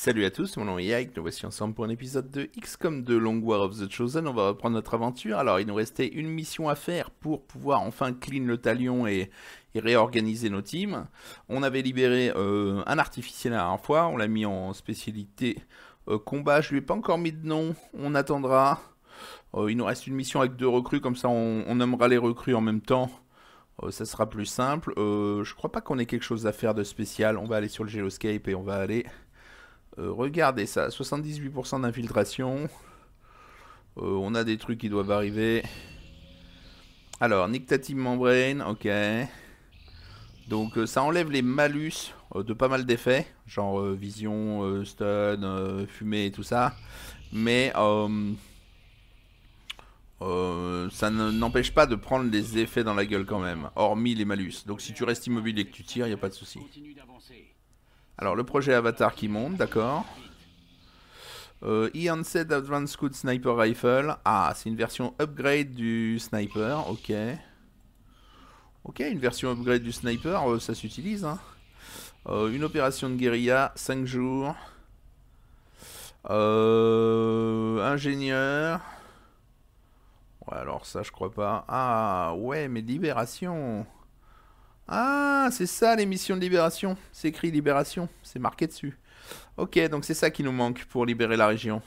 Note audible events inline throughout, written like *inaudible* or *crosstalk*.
Salut à tous, mon nom est Yike, nous voici ensemble pour un épisode de XCOM de Long War of the Chosen, on va reprendre notre aventure. Alors il nous restait une mission à faire pour pouvoir enfin clean le talion et, réorganiser nos teams. On avait libéré euh, un artificiel à un fois, on l'a mis en spécialité euh, combat, je lui ai pas encore mis de nom, on attendra. Euh, il nous reste une mission avec deux recrues, comme ça on, nommera les recrues en même temps. ça sera plus simple. je crois pas qu'on ait quelque chose à faire de spécial. On va aller sur le Geoscape et on va aller euh, regardez ça, 78% d'infiltration. Euh, on a des trucs qui doivent arriver. Alors, nictative membrane, ok. Donc euh, ça enlève les malus de pas mal d'effets, genre vision, stun, fumée et tout ça. Mais ça n'empêche pas de prendre les effets dans la gueule quand même, hormis les malus. Donc si tu restes immobile et que tu tires, il n'y a pas de souci. Alors, le projet Avatar qui monte, d'accord. Euh, said Advanced Scout Sniper Rifle. Ah, c'est une version upgrade du sniper, ok. Ok, une version upgrade du sniper, euh, ça s'utilise. Hein. Euh, une opération de guérilla, 5 jours. Euh, ingénieur. Ouais, alors ça, je crois pas. Ah, ouais, mais libération. Ah, c'est ça l'émission de Libération. C'est écrit Libération, c'est marqué dessus. Ok, donc c'est ça qui nous manque pour libérer la région.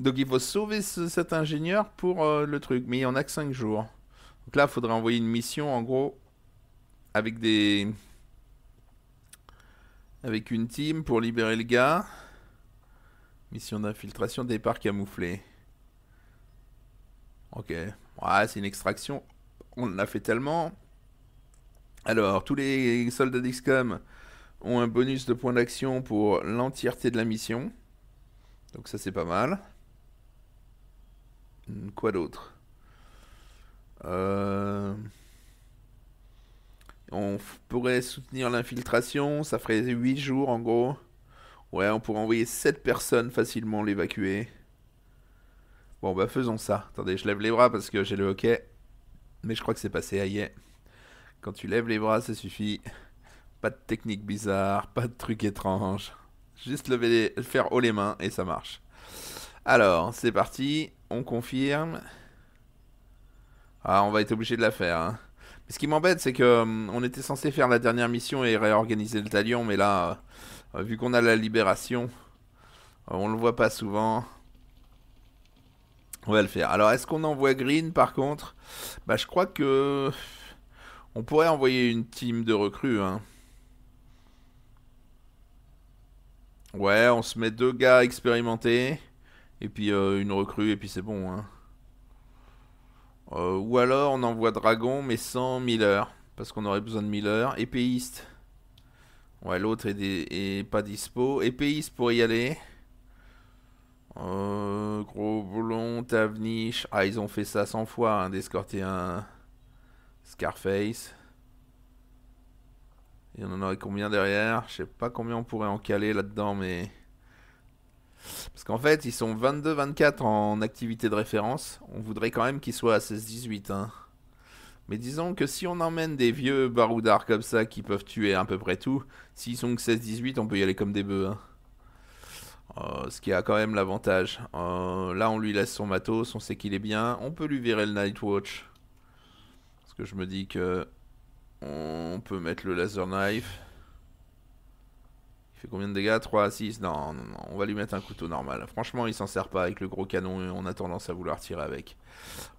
Donc il faut sauver cet ingénieur pour euh, le truc, mais il n'y en a que 5 jours. Donc là, il faudrait envoyer une mission, en gros, avec des... Avec une team pour libérer le gars. Mission d'infiltration, départ camouflé. Ok. Ouais, c'est une extraction on l'a fait tellement. Alors, tous les soldats d'XCOM ont un bonus de points d'action pour l'entièreté de la mission. Donc ça, c'est pas mal. Hmm, quoi d'autre euh, On pourrait soutenir l'infiltration, ça ferait 8 jours en gros. Ouais, on pourrait envoyer 7 personnes facilement l'évacuer. Bon, bah faisons ça. Attendez, je lève les bras parce que j'ai le hockey. Mais je crois que c'est passé, aïe. Quand tu lèves les bras, ça suffit. Pas de technique bizarre, pas de truc étrange. Juste lever les... faire haut les mains et ça marche. Alors, c'est parti. On confirme. Ah, on va être obligé de la faire. Hein. Mais ce qui m'embête, c'est que hum, on était censé faire la dernière mission et réorganiser le talion, mais là, euh, vu qu'on a la libération, euh, on le voit pas souvent. On va le faire. Alors, est-ce qu'on envoie Green par contre Bah, je crois que. On pourrait envoyer une team de recrues. Hein. Ouais, on se met deux gars expérimentés. Et puis euh, une recrue, et puis c'est bon. Hein. Euh, ou alors on envoie Dragon, mais sans Miller. Parce qu'on aurait besoin de Miller. Épéiste. Ouais, l'autre est, est, pas dispo. Épéiste pour y aller gros blond, Tavnish. Ah, ils ont fait ça 100 fois, hein, d'escorter un Scarface. Et on en aurait combien derrière Je sais pas combien on pourrait en caler là-dedans, mais... Parce qu'en fait, ils sont 22-24 en activité de référence. On voudrait quand même qu'ils soient à 16-18. Hein. Mais disons que si on emmène des vieux baroudards comme ça qui peuvent tuer à peu près tout, s'ils sont que 16-18, on peut y aller comme des bœufs. Hein. Euh, ce qui a quand même l'avantage. Euh, là, on lui laisse son matos, on sait qu'il est bien. On peut lui virer le Nightwatch. Parce que je me dis que... On peut mettre le laser knife. Il fait combien de dégâts 3 à 6 non, non, non, on va lui mettre un couteau normal. Franchement, il s'en sert pas avec le gros canon et on a tendance à vouloir tirer avec.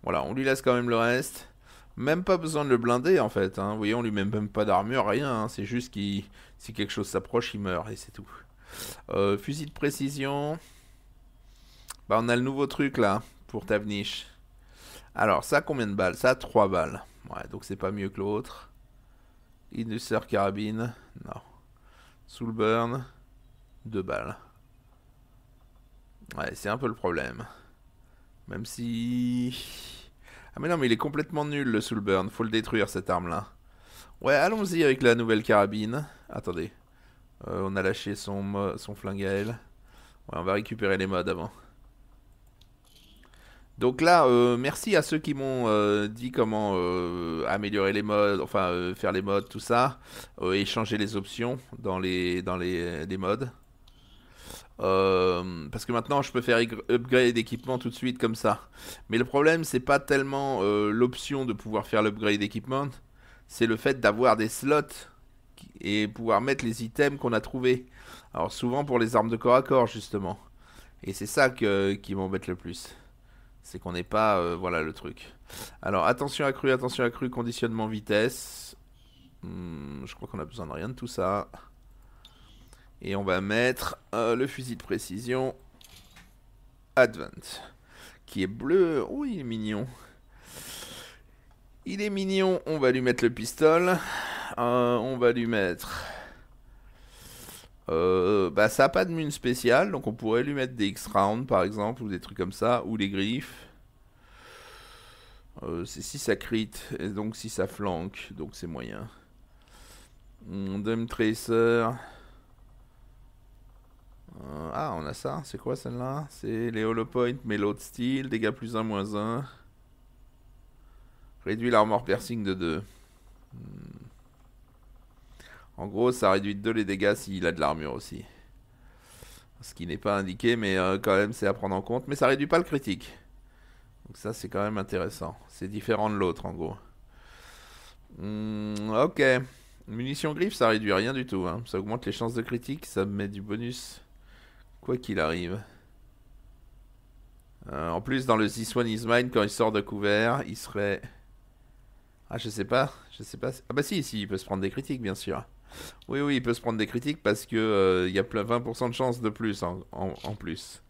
Voilà, on lui laisse quand même le reste. Même pas besoin de le blinder en fait. Hein. Vous voyez, on lui met même pas d'armure, rien. Hein. C'est juste qu'il, si quelque chose s'approche, il meurt et c'est tout. Euh, fusil de précision. Bah, on a le nouveau truc là pour ta Alors, ça, combien de balles Ça, 3 balles. Ouais, donc c'est pas mieux que l'autre. Induceur carabine. Non. Soul burn. 2 balles. Ouais, c'est un peu le problème. Même si... Ah mais non, mais il est complètement nul le burn Faut le détruire cette arme-là. Ouais, allons-y avec la nouvelle carabine. Attendez. Euh, on a lâché son, son flingue à elle. on va récupérer les mods avant. Donc là, euh, merci à ceux qui m'ont euh, dit comment améliorer les modes, enfin faire les modes, tout ça, et changer les options dans les, dans les, modes. parce que maintenant je peux faire upgrade d'équipement tout de suite comme ça. Mais le problème c'est pas tellement l'option de pouvoir faire l'upgrade d'équipement, c'est le fait d'avoir des slots et pouvoir mettre les items qu'on a trouvés. Alors souvent pour les armes de corps à corps justement. Et c'est ça que, qui m'embête le plus. C'est qu'on n'est pas... Euh, voilà le truc. Alors attention accrue, attention accrue, conditionnement vitesse. Hmm, je crois qu'on a besoin de rien de tout ça. Et on va mettre euh, le fusil de précision Advent. Qui est bleu. Oui, il est mignon. Il est mignon, on va lui mettre le pistol. Euh, on va lui mettre... Euh, bah ça n'a pas de mune spéciale, donc on pourrait lui mettre des x rounds par exemple, ou des trucs comme ça, ou les griffes. Euh, c'est si ça crit, et donc si ça flanque, donc c'est moyen. Hmm, Dumb Tracer. ah, on a ça, c'est quoi celle-là C'est les point mais l'autre style, dégâts plus 1, moins 1. Réduit l'armor piercing de 2. Hmm. En gros, ça réduit de 2 les dégâts s'il a de l'armure aussi. Ce qui n'est pas indiqué, mais euh, quand même, c'est à prendre en compte. Mais ça réduit pas le critique. Donc ça, c'est quand même intéressant. C'est différent de l'autre, en gros. Hmm, ok. Munition griffe, ça réduit rien du tout. Hein. Ça augmente les chances de critique, ça met du bonus. Quoi qu'il arrive. Euh, en plus, dans le This One Is Mine, quand il sort de couvert, il serait... Ah, je sais pas, je sais pas. Ah bah si, ici il peut se prendre des critiques, bien sûr. Oui, oui, il peut se prendre des critiques parce que euh, il y a plein 20% de chance de plus en, plus.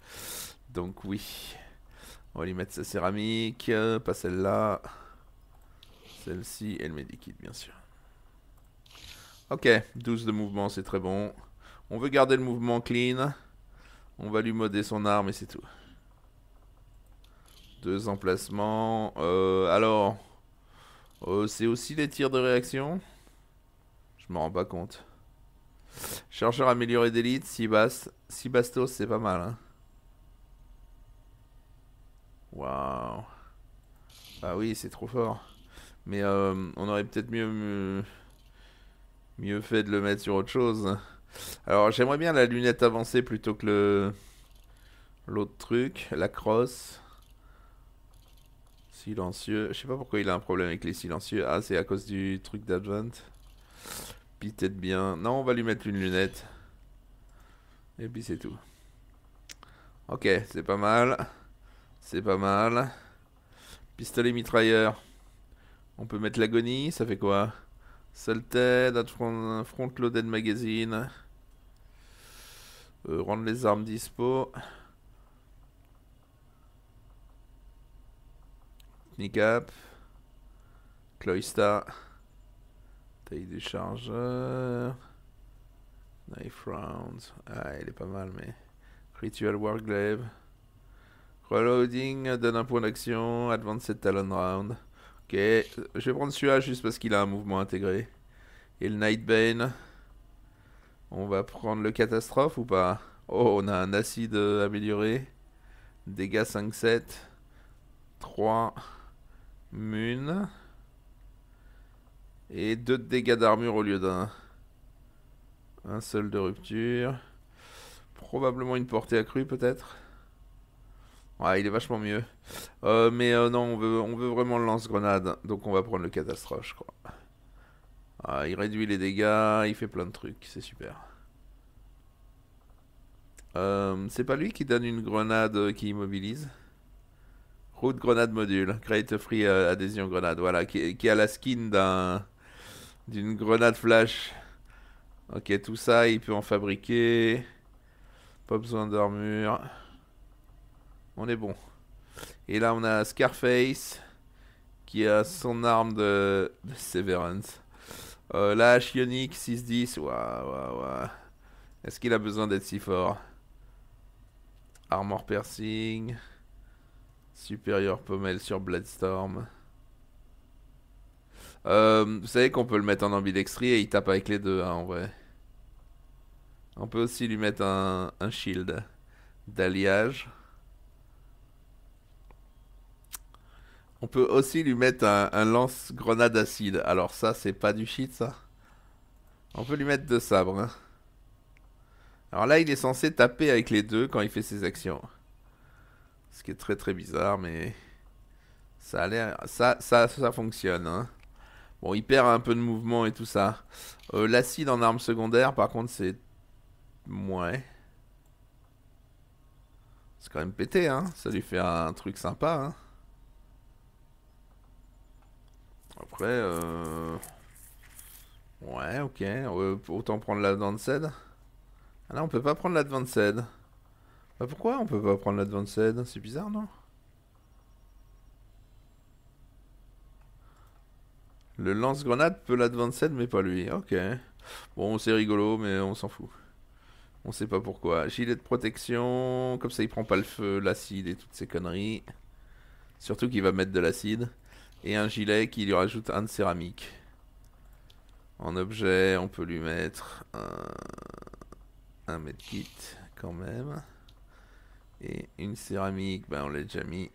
Donc oui. On va lui mettre sa céramique, euh, pas celle-là. Celle-ci et le kits, bien sûr. Ok, 12 de mouvement, c'est très bon. On veut garder le mouvement clean. On va lui modder son arme et c'est tout. Deux emplacements. Euh, alors, euh, c'est aussi les tirs de réaction Je m'en rends pas compte. Chargeur amélioré d'élite, 6 bastos, c'est pas mal. Hein. Waouh. Ah oui, c'est trop fort. Mais euh, on aurait peut-être mieux, mieux, mieux fait de le mettre sur autre chose. Alors j'aimerais bien la lunette avancée plutôt que le l'autre truc, la crosse. Silencieux. Je sais pas pourquoi il a un problème avec les silencieux. Ah, c'est à cause du truc d'Advent. Peut-être bien. Non, on va lui mettre une lunette. Et puis c'est tout. Ok, c'est pas mal. C'est pas mal. Pistolet mitrailleur. On peut mettre l'agonie, ça fait quoi Salted, front, front loaded magazine. Euh, rendre les armes dispo. Sneak Up. Cloista. Taille du chargeur. Knife round. Ah, il est pas mal, mais. Ritual Warglaive. Reloading donne un point d'action. Advanced Talon Round. Ok, je vais prendre celui-là juste parce qu'il a un mouvement intégré. Et le Nightbane. On va prendre le Catastrophe ou pas Oh, on a un acide amélioré. Dégâts 5-7. 3. Mune. Et deux dégâts d'armure au lieu d'un. Un seul de rupture. Probablement une portée accrue peut-être. Ouais, il est vachement mieux. Euh, mais euh, non, on veut, vraiment le lance-grenade. Donc on va prendre le catastrophe, je crois. Ah, il réduit les dégâts, il fait plein de trucs, c'est super. Euh, c'est pas lui qui donne une grenade qui immobilise Route Grenade Module, Create Free euh, Adhésion Grenade, voilà, qui, a la skin d'un d'une grenade flash. Ok, tout ça, il peut en fabriquer. Pas besoin d'armure. On est bon. Et là, on a Scarface qui a son arme de, Severance. Euh, la 6-10. Waouh, waouh, waouh. Est-ce qu'il a besoin d'être si fort Armor piercing. Supérieur pommel sur Bloodstorm. Euh, vous savez qu'on peut le mettre en ambidextrie et il tape avec les deux, hein, en vrai. On peut aussi lui mettre un, shield d'alliage. On peut aussi lui mettre un, lance-grenade acide. Alors ça, c'est pas du shit, ça. On peut lui mettre deux sabres. Hein. Alors là, il est censé taper avec les deux quand il fait ses actions. Ce qui est très très bizarre, mais ça a l'air... Ça, ça, ça fonctionne. Hein. Bon, il perd un peu de mouvement et tout ça. Euh, l'acide en arme secondaire, par contre, c'est... Mouais... C'est quand même pété, hein. Ça lui fait un truc sympa, hein. Après, euh... Ouais, ok. Euh, autant prendre l'advanced. Ah là, on peut pas prendre l'advanced. Bah, pourquoi on peut pas prendre l'Advanced C'est bizarre, non Le lance-grenade peut l'Advanced, mais pas lui. Ok. Bon, c'est rigolo, mais on s'en fout. On sait pas pourquoi. Gilet de protection, comme ça il prend pas le feu, l'acide et toutes ces conneries. Surtout qu'il va mettre de l'acide. Et un gilet qui lui rajoute un de céramique. En objet, on peut lui mettre un, un medkit quand même. Et une céramique, ben on l'a déjà mis.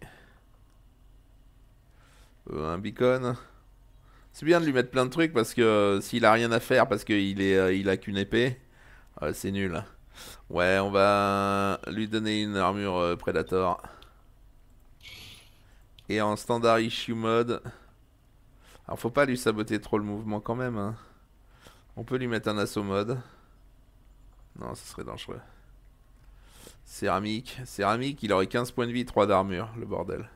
Euh, un beacon. C'est bien de lui mettre plein de trucs parce que euh, s'il a rien à faire parce qu'il est, euh, il a qu'une épée, c'est nul. Ouais, on va lui donner une armure Predator. Et en standard issue mode. Alors faut pas lui saboter trop le mouvement quand même. Hein. On peut lui mettre un assaut mode. Non, ce serait dangereux. Céramique. Céramique, il aurait 15 points de vie, 3 d'armure, le bordel.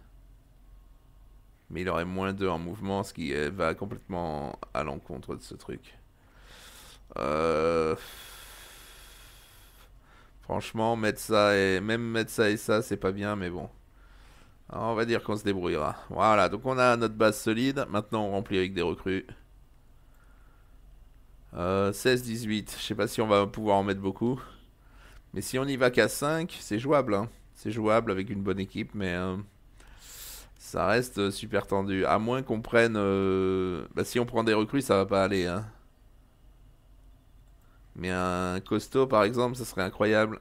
Mais il aurait moins 2 en mouvement, ce qui euh, va complètement à l'encontre de ce truc. Euh, franchement, mettre ça et même mettre ça et ça, c'est pas bien, mais bon. on va dire qu'on se débrouillera. Voilà, donc on a notre base solide. Maintenant, on remplit avec des recrues. 16-18, euh, je sais pas si on va pouvoir en mettre beaucoup. Mais si on y va qu'à 5, c'est jouable. Hein. C'est jouable avec une bonne équipe, mais euh, ça reste euh, super tendu. À moins qu'on prenne. Euh, bah, si on prend des recrues, ça va pas aller. Hein. Mais un costaud, par exemple, ça serait incroyable.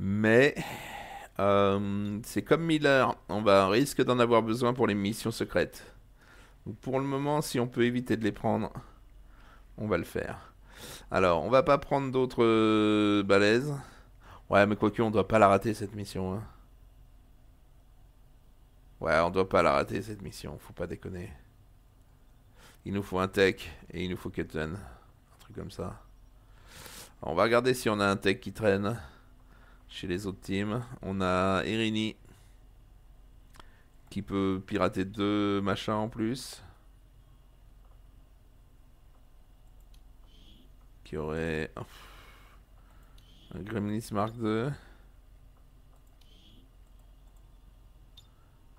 Mais c'est comme Miller, on va risque d'en avoir besoin pour les missions secrètes pour le moment, si on peut éviter de les prendre, on va le faire. Alors, on va pas prendre d'autres euh, balaises. Ouais, mais quoique, on doit pas la rater cette mission. Hein. Ouais, on doit pas la rater cette mission, faut pas déconner. Il nous faut un tech et il nous faut Ketten. Un truc comme ça. on va regarder si on a un tech qui traîne chez les autres teams. On a Irini qui peut pirater deux machins en plus. Qui aurait... Un Gremlins Mark II.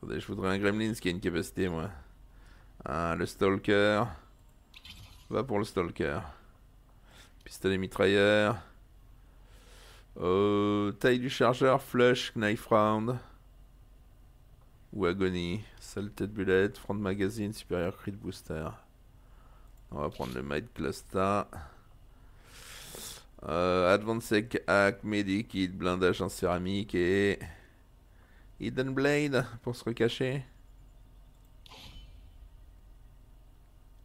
je voudrais un Gremlins qui a une capacité, moi. Ah, le Stalker. Va pour le Stalker. Pistolet mitrailleur. Euh, taille du chargeur, flush, knife round ou Agony. Salted Bullet, Front Magazine, Superior Crit Booster. On va prendre le Might Cluster. Euh, Advanced Hack, Medikit, blindage en céramique et Hidden Blade pour se recacher.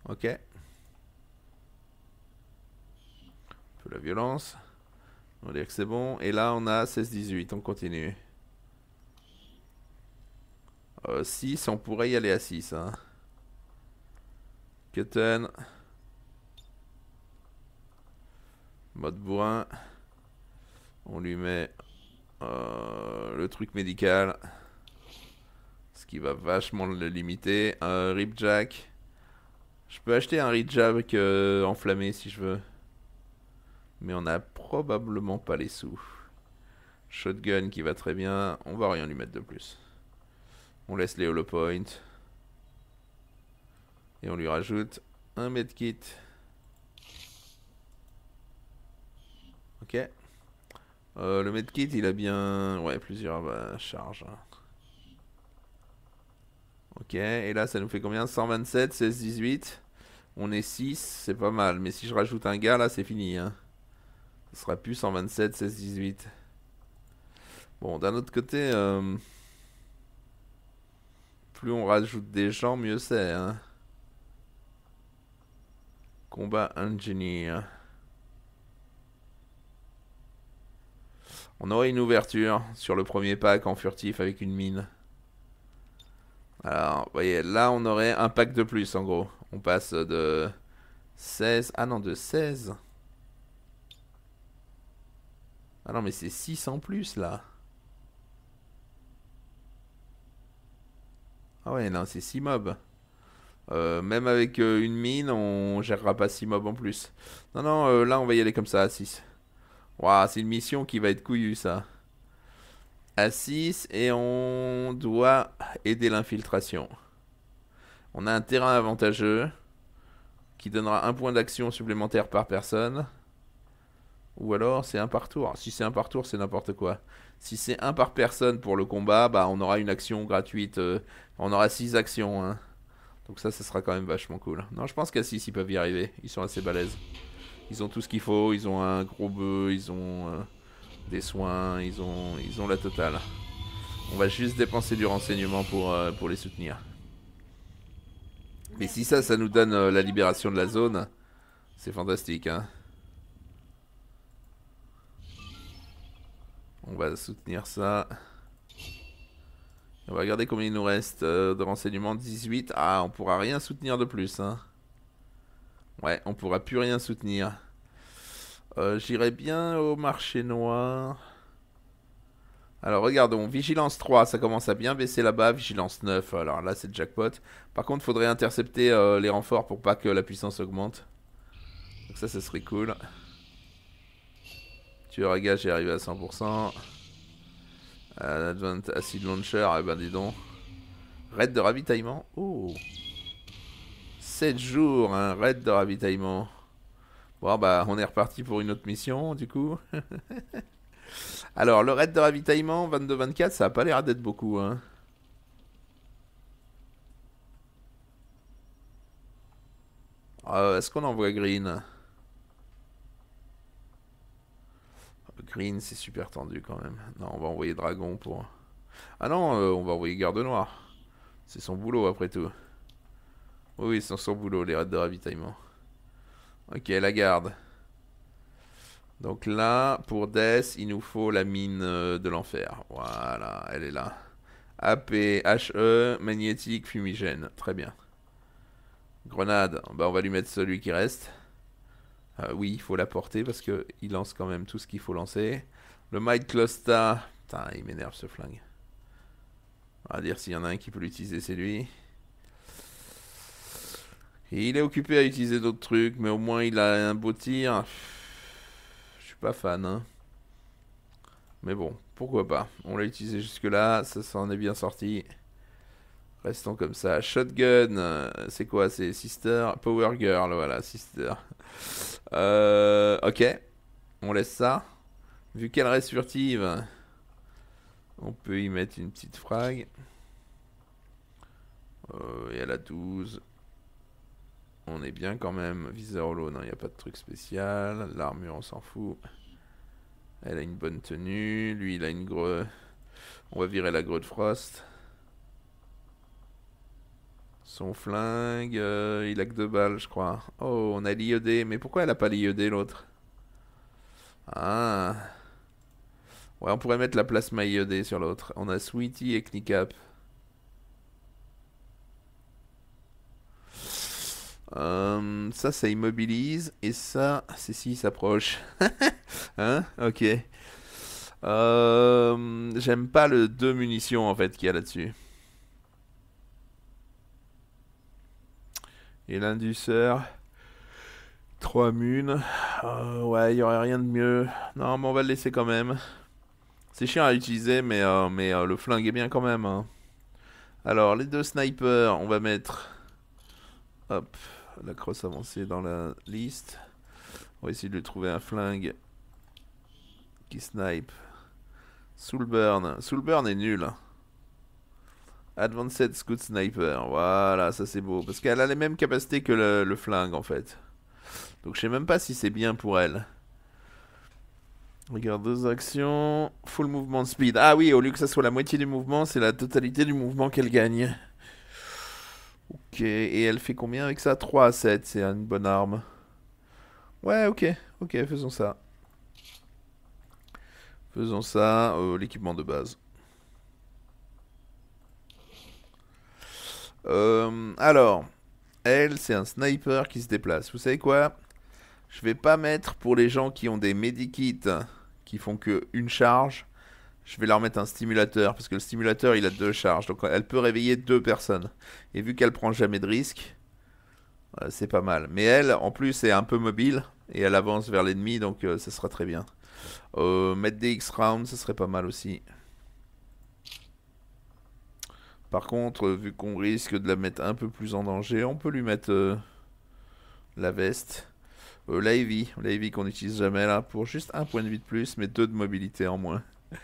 Ok. Un peu la violence. On va dire que c'est bon. Et là, on a 16-18. On continue. 6, euh, on pourrait y aller à 6. Hein. Mode bourrin. On lui met euh, le truc médical. Ce qui va vachement le limiter. Un rip Je peux acheter un rip euh, enflammé si je veux. Mais on a probablement pas les sous. Shotgun qui va très bien. On va rien lui mettre de plus. On laisse les hollow points. Et on lui rajoute un medkit. Ok. Euh, le medkit, il a bien... Ouais, plusieurs euh, charges. Ok, et là, ça nous fait combien 127, 16, 18. On est 6, c'est pas mal. Mais si je rajoute un gars, là, c'est fini. Hein. ne sera plus 127, 16, 18. Bon, d'un autre côté... Euh, plus on rajoute des gens, mieux c'est. Hein. Combat engineer. On aurait une ouverture sur le premier pack en furtif avec une mine. Alors, vous voyez, là on aurait un pack de plus en gros. On passe de 16... Ah non, de 16. Ah non, mais c'est 6 en plus là. Ah ouais, non, c'est 6 mobs. Euh, même avec euh, une mine, on gérera pas 6 mobs en plus. Non, non, euh, là, on va y aller comme ça, à 6. Waouh, c'est une mission qui va être couillue, ça. À 6, et on doit aider l'infiltration. On a un terrain avantageux qui donnera un point d'action supplémentaire par personne. Ou alors, c'est un par tour. Si c'est un par tour, c'est n'importe quoi. Si c'est un par personne pour le combat, bah on aura une action gratuite. Euh, on aura 6 actions. Hein. Donc ça, ça sera quand même vachement cool. Non, je pense qu'à 6, ils peuvent y arriver. Ils sont assez balèzes. Ils ont tout ce qu'il faut. Ils ont un gros bœuf. Ils ont euh, des soins. Ils ont, ils ont la totale. On va juste dépenser du renseignement pour, euh, pour les soutenir. Mais si ça, ça nous donne la libération de la zone, c'est fantastique. Hein. On va soutenir ça. On va regarder combien il nous reste euh, de renseignements. 18. Ah, on pourra rien soutenir de plus. Hein. Ouais, on pourra plus rien soutenir. Euh, j'irai bien au marché noir. Alors regardons, vigilance 3, ça commence à bien baisser là-bas, vigilance 9, alors là c'est jackpot. Par contre, faudrait intercepter euh, les renforts pour pas que la puissance augmente. ça, ce serait cool. Tueur à est arrivé à 100%. Acid Launcher, eh ben dis donc. Raid de ravitaillement. Oh 7 jours, un hein, raid de ravitaillement. Bon bah on est reparti pour une autre mission du coup. *laughs* Alors le raid de ravitaillement 22-24 ça a pas l'air d'être beaucoup hein. ah, Est-ce qu'on envoie Green Green, c'est super tendu quand même. Non, on va envoyer Dragon pour... Ah non, euh, on va envoyer Garde Noire. C'est son boulot après tout. Oui, c'est son boulot, les raids de ravitaillement. Ok, la garde. Donc là, pour Death, il nous faut la mine euh, de l'enfer. Voilà, elle est là. AP, HE, magnétique, fumigène. Très bien. Grenade, bah on va lui mettre celui qui reste. Euh, oui, il faut la porter parce qu'il lance quand même tout ce qu'il faut lancer. Le Might Cluster. Putain, il m'énerve ce flingue. On va dire s'il y en a un qui peut l'utiliser, c'est lui. il est occupé à utiliser d'autres trucs, mais au moins il a un beau tir. Je suis pas fan. Hein. Mais bon, pourquoi pas. On l'a utilisé jusque-là, ça s'en est bien sorti. Restons comme ça. Shotgun, euh, c'est quoi C'est Sister Power Girl, voilà, Sister. Euh, ok. On laisse ça. Vu qu'elle reste furtive, on peut y mettre une petite frag. Euh, et elle la 12. On est bien quand même. Viseur low, non, il n'y a pas de truc spécial. L'armure, on s'en fout. Elle a une bonne tenue. Lui, il a une grosse... On va virer la greu de Frost. Son flingue, euh, il a que deux balles, je crois. Oh, on a l'IED, mais pourquoi elle a pas l'IED l'autre Ah. Ouais, on pourrait mettre la plasma IED sur l'autre. On a Sweetie et Knicap. Hum, ça, ça immobilise. Et ça, c'est si s'approche. *laughs* hein Ok. Hum, j'aime pas le deux munitions en fait qu'il y a là-dessus. et l'induceur. 3 munes. Euh, ouais, il n'y aurait rien de mieux. Non, mais on va le laisser quand même. C'est chiant à utiliser, mais, euh, mais euh, le flingue est bien quand même. Hein. Alors, les deux snipers, on va mettre... Hop, la crosse avancée dans la liste. On va essayer de lui trouver un flingue qui snipe. Soulburn. Soulburn est nul. Hein. Advanced Scout Sniper. Voilà, ça c'est beau. Parce qu'elle a les mêmes capacités que le, flingue en fait. Donc je sais même pas si c'est bien pour elle. Regarde deux actions. Full movement speed. Ah oui, au lieu que ça soit la moitié du mouvement, c'est la totalité du mouvement qu'elle gagne. Ok, et elle fait combien avec ça 3 à 7, c'est une bonne arme. Ouais, ok, ok, faisons ça. Faisons ça, euh, l'équipement de base. Euh, alors, elle, c'est un sniper qui se déplace. Vous savez quoi Je vais pas mettre pour les gens qui ont des medikits qui font que une charge. Je vais leur mettre un stimulateur parce que le stimulateur il a deux charges. Donc elle peut réveiller deux personnes. Et vu qu'elle prend jamais de risque, euh, c'est pas mal. Mais elle, en plus, est un peu mobile et elle avance vers l'ennemi donc euh, ça sera très bien. mettre des X rounds, ça serait pas mal aussi. Par contre, euh, vu qu'on risque de la mettre un peu plus en danger, on peut lui mettre euh, la veste. Euh, la heavy, la heavy qu'on n'utilise jamais là, pour juste un point de vie de plus, mais deux de mobilité en moins. *laughs*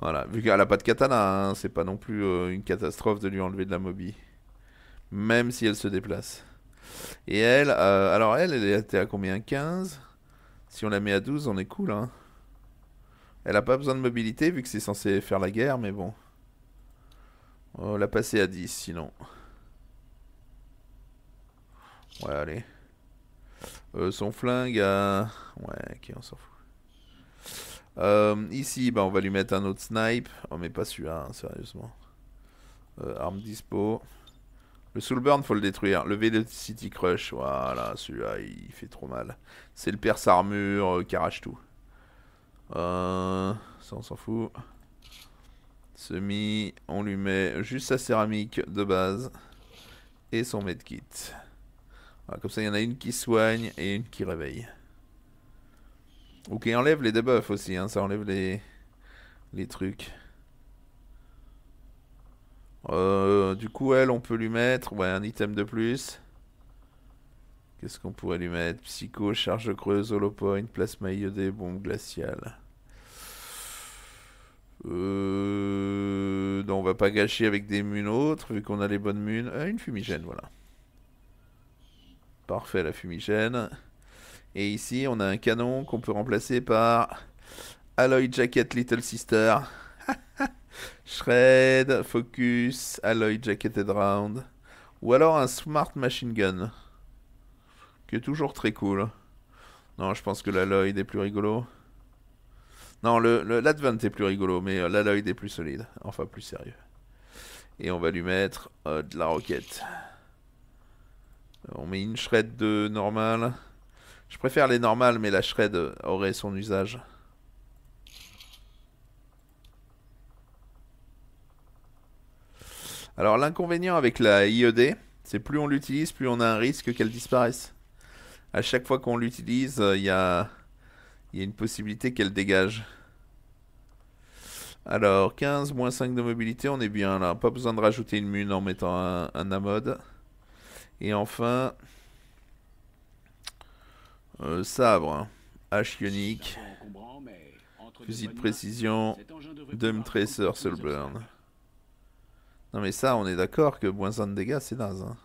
voilà, vu qu'elle n'a pas de katana, hein, c'est pas non plus une catastrophe de lui enlever de la mobi. Même si elle se déplace. Et elle, alors elle, elle était à combien 15 Si on la met à 12, on est cool. Hein. Elle a pas besoin de mobilité, vu que c'est censé faire la guerre, mais bon. Oh, on l'a passé à 10 sinon. Ouais, allez. Euh, son flingue Ouais, ok, on s'en fout. Euh, ici, bah, on va lui mettre un autre snipe. On oh, met pas celui-là, hein, sérieusement. Euh, arme dispo. Le Soulburn, faut le détruire. Le City Crush, voilà, celui-là, il fait trop mal. C'est le perce armure qui arrache tout. ça, on s'en fout. Semi, on lui met juste sa céramique de base et son medkit. comme ça, il y en a une qui soigne et une qui réveille. Ou qui enlève les debuffs aussi, hein, ça enlève les, trucs. Euh, du coup, elle, on peut lui mettre un item de plus. Qu'est-ce qu'on pourrait lui mettre Psycho, charge creuse, point, plasma iodé, bombe glaciale. Euh, on va pas gâcher avec des munes autres, vu qu'on a les bonnes munes. Euh, une fumigène, voilà. Parfait, la fumigène. Et ici, on a un canon qu'on peut remplacer par Alloy Jacket Little Sister. *laughs* Shred, Focus, Alloy Jacketed Round. Ou alors un Smart Machine Gun. Qui est toujours très cool. Non, je pense que l'Alloy est plus rigolo. Non, l'Advent le, est plus rigolo, mais euh, est plus solide. Enfin, plus sérieux. Et on va lui mettre euh, de la roquette. On met une shred de normal. Je préfère les normales, mais la shred euh, aurait son usage. Alors l'inconvénient avec la IED, c'est plus on l'utilise, plus on a un risque qu'elle disparaisse. À chaque fois qu'on l'utilise, euh, il y a une possibilité qu'elle dégage. Alors, 15 moins 5 de mobilité, on est bien là. Pas besoin de rajouter une mune en mettant un, un amode. Et enfin... Euh, sabre, h hein. ionique, fusil de précision, Dumb Tracer, burn. Non mais ça, on est d'accord que moins 1 de dégâts, c'est naze. Hein.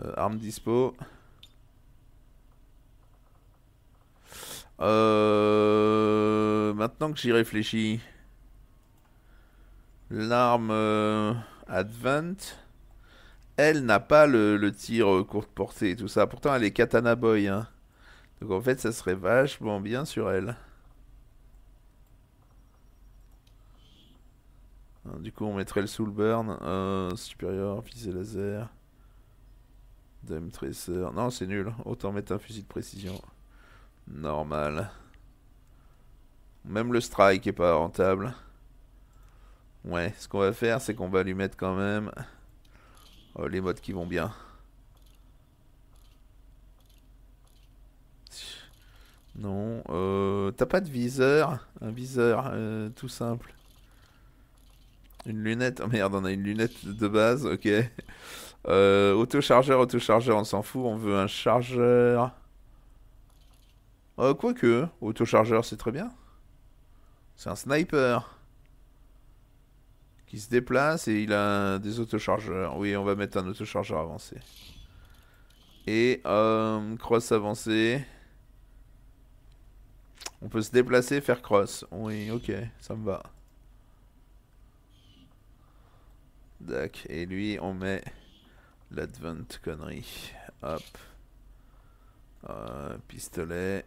Euh, arme dispo. Euh... Maintenant que j'y réfléchis. L'arme euh, Advent. Elle n'a pas le, tir euh, courte portée et tout ça. Pourtant, elle est Katana Boy. Hein. Donc en fait, ça serait vachement bien sur elle. Hein, du coup, on mettrait le Soul Burn. Euh, supérieur, visée laser. Dame Tracer. Non, c'est nul. Autant mettre un fusil de précision. Normal. Même le strike est pas rentable. Ouais, ce qu'on va faire, c'est qu'on va lui mettre quand même euh, les modes qui vont bien. Non, euh, t'as pas de viseur Un viseur, euh, tout simple. Une lunette, oh merde, on a une lunette de base, ok. Euh, auto-chargeur, on s'en fout, on veut un chargeur... Quoique, euh, Quoique, autochargeur, c'est très bien. C'est un sniper. Qui se déplace et il a des autochargeurs. Oui, on va mettre un autochargeur avancé. Et euh, cross avancé. On peut se déplacer, faire cross. Oui, ok, ça me va. D'accord. Et lui, on met l'advent connerie. Hop pistolet.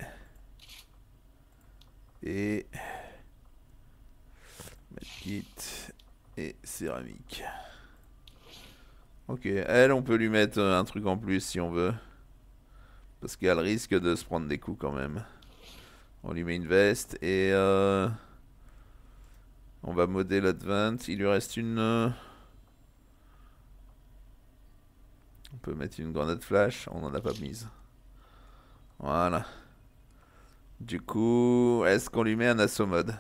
Et... kit Et céramique. Ok, elle, on peut lui mettre euh, un truc en plus si on veut. Parce qu'elle risque de se prendre des coups quand même. On lui met une veste et... Euh, on va modder l'advent. Il lui reste une... Euh, on peut mettre une grenade flash. On en a pas mise. Voilà. Du coup, est-ce qu'on lui met un assaut mode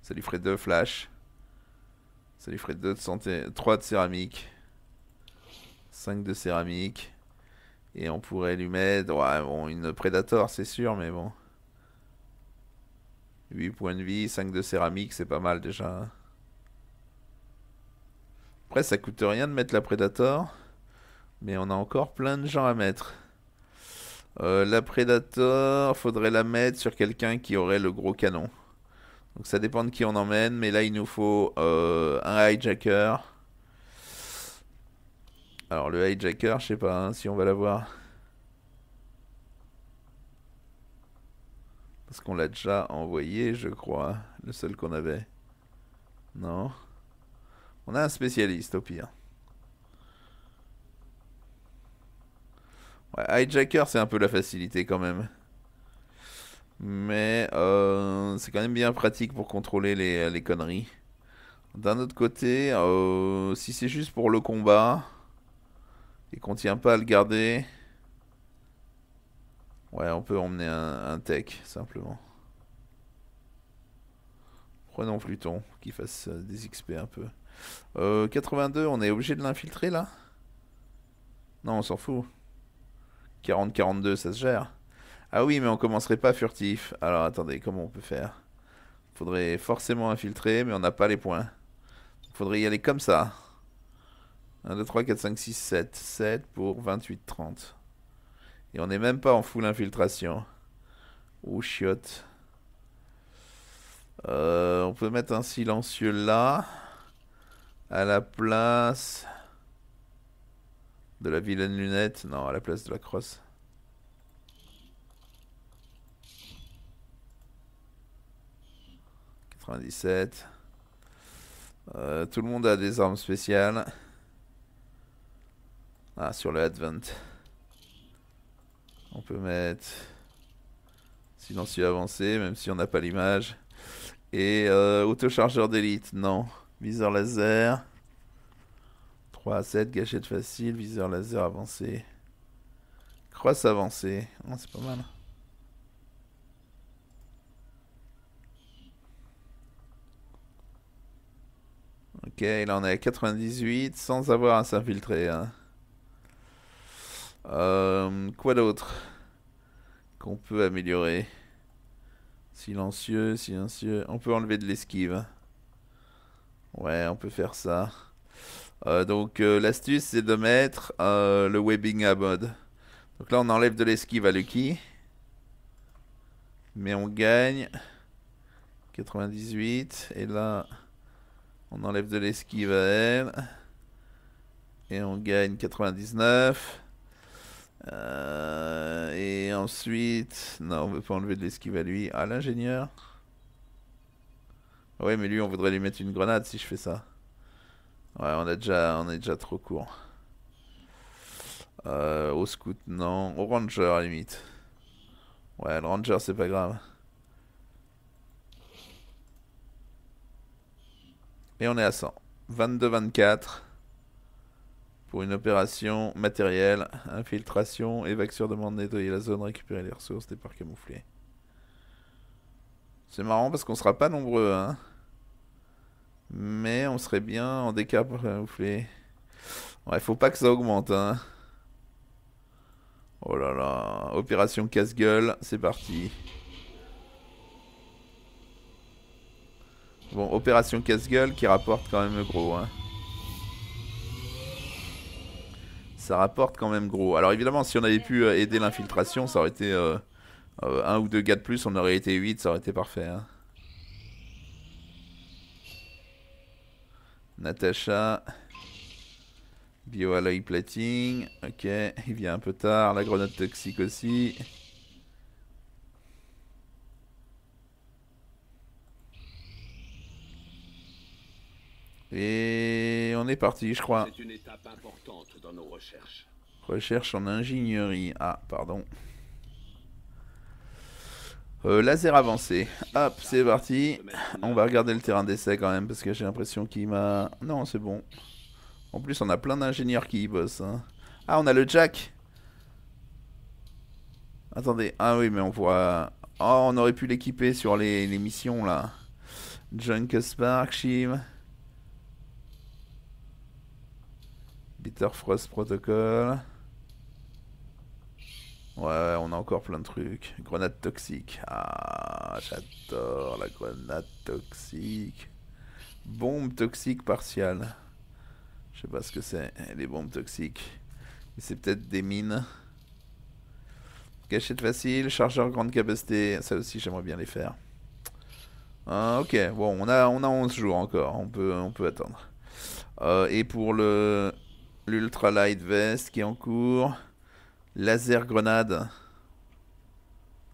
Ça lui ferait deux flash. Ça lui ferait deux de santé, 3 de céramique. 5 de céramique. Et on pourrait lui mettre ouais, bon, une Predator, c'est sûr, mais bon. 8 points de vie, 5 de céramique, c'est pas mal déjà. Hein. Après, ça coûte rien de mettre la Predator. Mais on a encore plein de gens à mettre. Euh, la Predator, faudrait la mettre sur quelqu'un qui aurait le gros canon. Donc ça dépend de qui on emmène, mais là il nous faut euh, un hijacker. Alors le hijacker, je sais pas hein, si on va l'avoir. Parce qu'on l'a déjà envoyé, je crois, le seul qu'on avait. Non. On a un spécialiste au pire. Ouais, Hijacker, c'est un peu la facilité quand même. Mais euh, c'est quand même bien pratique pour contrôler les, euh, conneries. D'un autre côté, euh, si c'est juste pour le combat et qu'on tient pas à le garder, ouais, on peut emmener un, tech simplement. Prenons Pluton, qu'il fasse des XP un peu. 82, on est obligé de l'infiltrer là Non, on s'en fout. 40-42, ça se gère. Ah oui, mais on commencerait pas furtif. Alors attendez, comment on peut faire Faudrait forcément infiltrer, mais on n'a pas les points. Il Faudrait y aller comme ça. 1, 2, 3, 4, 5, 6, 7. 7 pour 28, 30. Et on n'est même pas en full infiltration. Ouh, chiotte. Euh, on peut mettre un silencieux là. À la place... De la vilaine lunette Non, à la place de la crosse. 97. Euh, tout le monde a des armes spéciales. Ah, sur le Advent. On peut mettre silencieux avancé, même si on n'a pas l'image. Et euh, chargeur d'élite, non. Viseur laser. 3 à 7, gâchette facile, viseur laser avancé. Croix avancée. Ah, c'est pas mal. Ok, il en est à 98 sans avoir à s'infiltrer. Hein. Euh, quoi d'autre qu'on peut améliorer Silencieux, silencieux. On peut enlever de l'esquive. Hein. Ouais, on peut faire ça. Euh, donc euh, l'astuce c'est de mettre euh, le webbing à mode. Donc là on enlève de l'esquive à Lucky. Mais on gagne 98. Et là on enlève de l'esquive à elle. Et on gagne 99. et ensuite... Non on veut pas enlever de l'esquive à lui. À ah, l'ingénieur. Ouais mais lui on voudrait lui mettre une grenade si je fais ça. Ouais, on, est déjà, on est déjà trop court. Euh, au scout, non. Au ranger, à la limite. Ouais, le ranger, c'est pas grave. Et on est à 100. 22-24. Pour une opération matérielle, infiltration, évacuation sur demande, nettoyer la zone, récupérer les ressources, départ camouflé. C'est marrant parce qu'on sera pas nombreux, hein. Mais on serait bien en décap Ouais, faut pas que ça augmente, hein. Oh là là, opération casse-gueule, c'est parti. Bon, opération casse-gueule qui rapporte quand même gros, hein. Ça rapporte quand même gros. Alors évidemment, si on avait pu euh, aider l'infiltration, ça aurait été euh, euh, un ou deux gars de plus, on aurait été 8, ça aurait été parfait, hein. Natacha. bio-alloy plating. Ok, il vient un peu tard. La grenade toxique aussi. Et on est parti, je crois. Recherche en ingénierie. Ah, pardon. Euh, laser avancé. Hop, c'est parti. On va regarder le terrain d'essai quand même, parce que j'ai l'impression qu'il m'a... Non, c'est bon. En plus, on a plein d'ingénieurs qui y bossent. Hein. Ah, on a le jack. Attendez. Ah oui, mais on voit... Oh, on aurait pu l'équiper sur les, les, missions, là. Junk Spark, Shiv. Bitter Frost Protocol. Ouais, on a encore plein de trucs. Grenade toxique. Ah, j'adore la grenade toxique. Bombe toxique partielle. Je sais pas ce que c'est, les bombes toxiques. C'est peut-être des mines. Cachette facile, chargeur grande capacité. Ça aussi, j'aimerais bien les faire. Ah, ok, bon, on a, on a 11 jours encore. On peut, on peut attendre. Euh, et pour le l'ultra light vest qui est en cours. Laser grenade.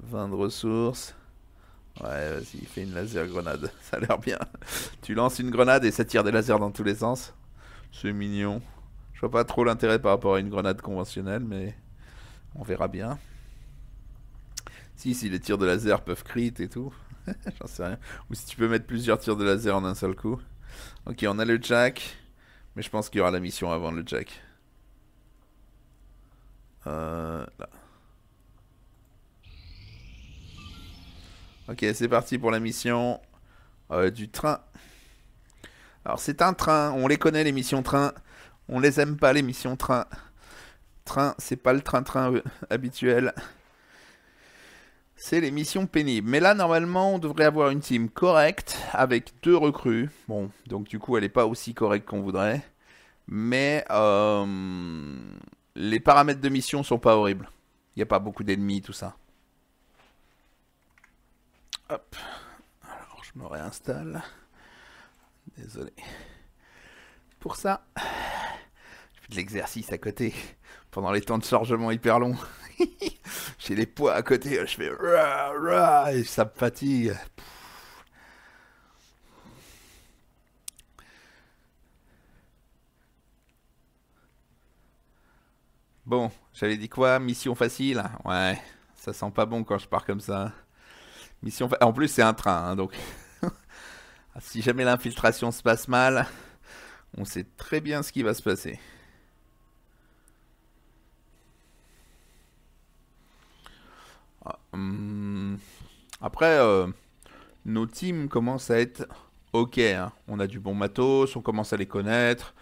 20 de ressources. Ouais, vas-y, fais une laser grenade. *laughs* Ça a l'air bien. tu lances une grenade et ça tire des lasers dans tous les sens. C'est mignon. Je vois pas trop l'intérêt par rapport à une grenade conventionnelle, mais on verra bien. Si, si les tirs de laser peuvent crit et tout. *laughs* J'en sais rien. Ou si tu peux mettre plusieurs tirs de laser en un seul coup. Ok, on a le jack. Mais je pense qu'il y aura la mission avant le jack. Euh, ok, c'est parti pour la mission euh, du train. Alors c'est un train, on les connaît les missions train, on les aime pas les missions train. Train, c'est pas le train-train euh, *laughs* habituel. C'est les missions pénibles. Mais là, normalement, on devrait avoir une team correcte avec deux recrues. Bon, donc du coup, elle n'est pas aussi correcte qu'on voudrait. Mais euh, les paramètres de mission sont pas horribles. Il n'y a pas beaucoup d'ennemis, tout ça. Hop. Alors, je me réinstalle. Désolé. Pour ça, je fais de l'exercice à côté. Pendant les temps de chargement hyper longs. *laughs* J'ai les poids à côté, je fais... Et ça me fatigue. Bon, j'avais dit quoi Mission facile Ouais, ça sent pas bon quand je pars comme ça. Mission En plus, c'est un train, hein, donc. *laughs* si jamais l'infiltration se passe mal, on sait très bien ce qui va se passer. Ah, hmm, après, euh, nos teams commencent à être ok. Hein. On a du bon matos, on commence à les connaître.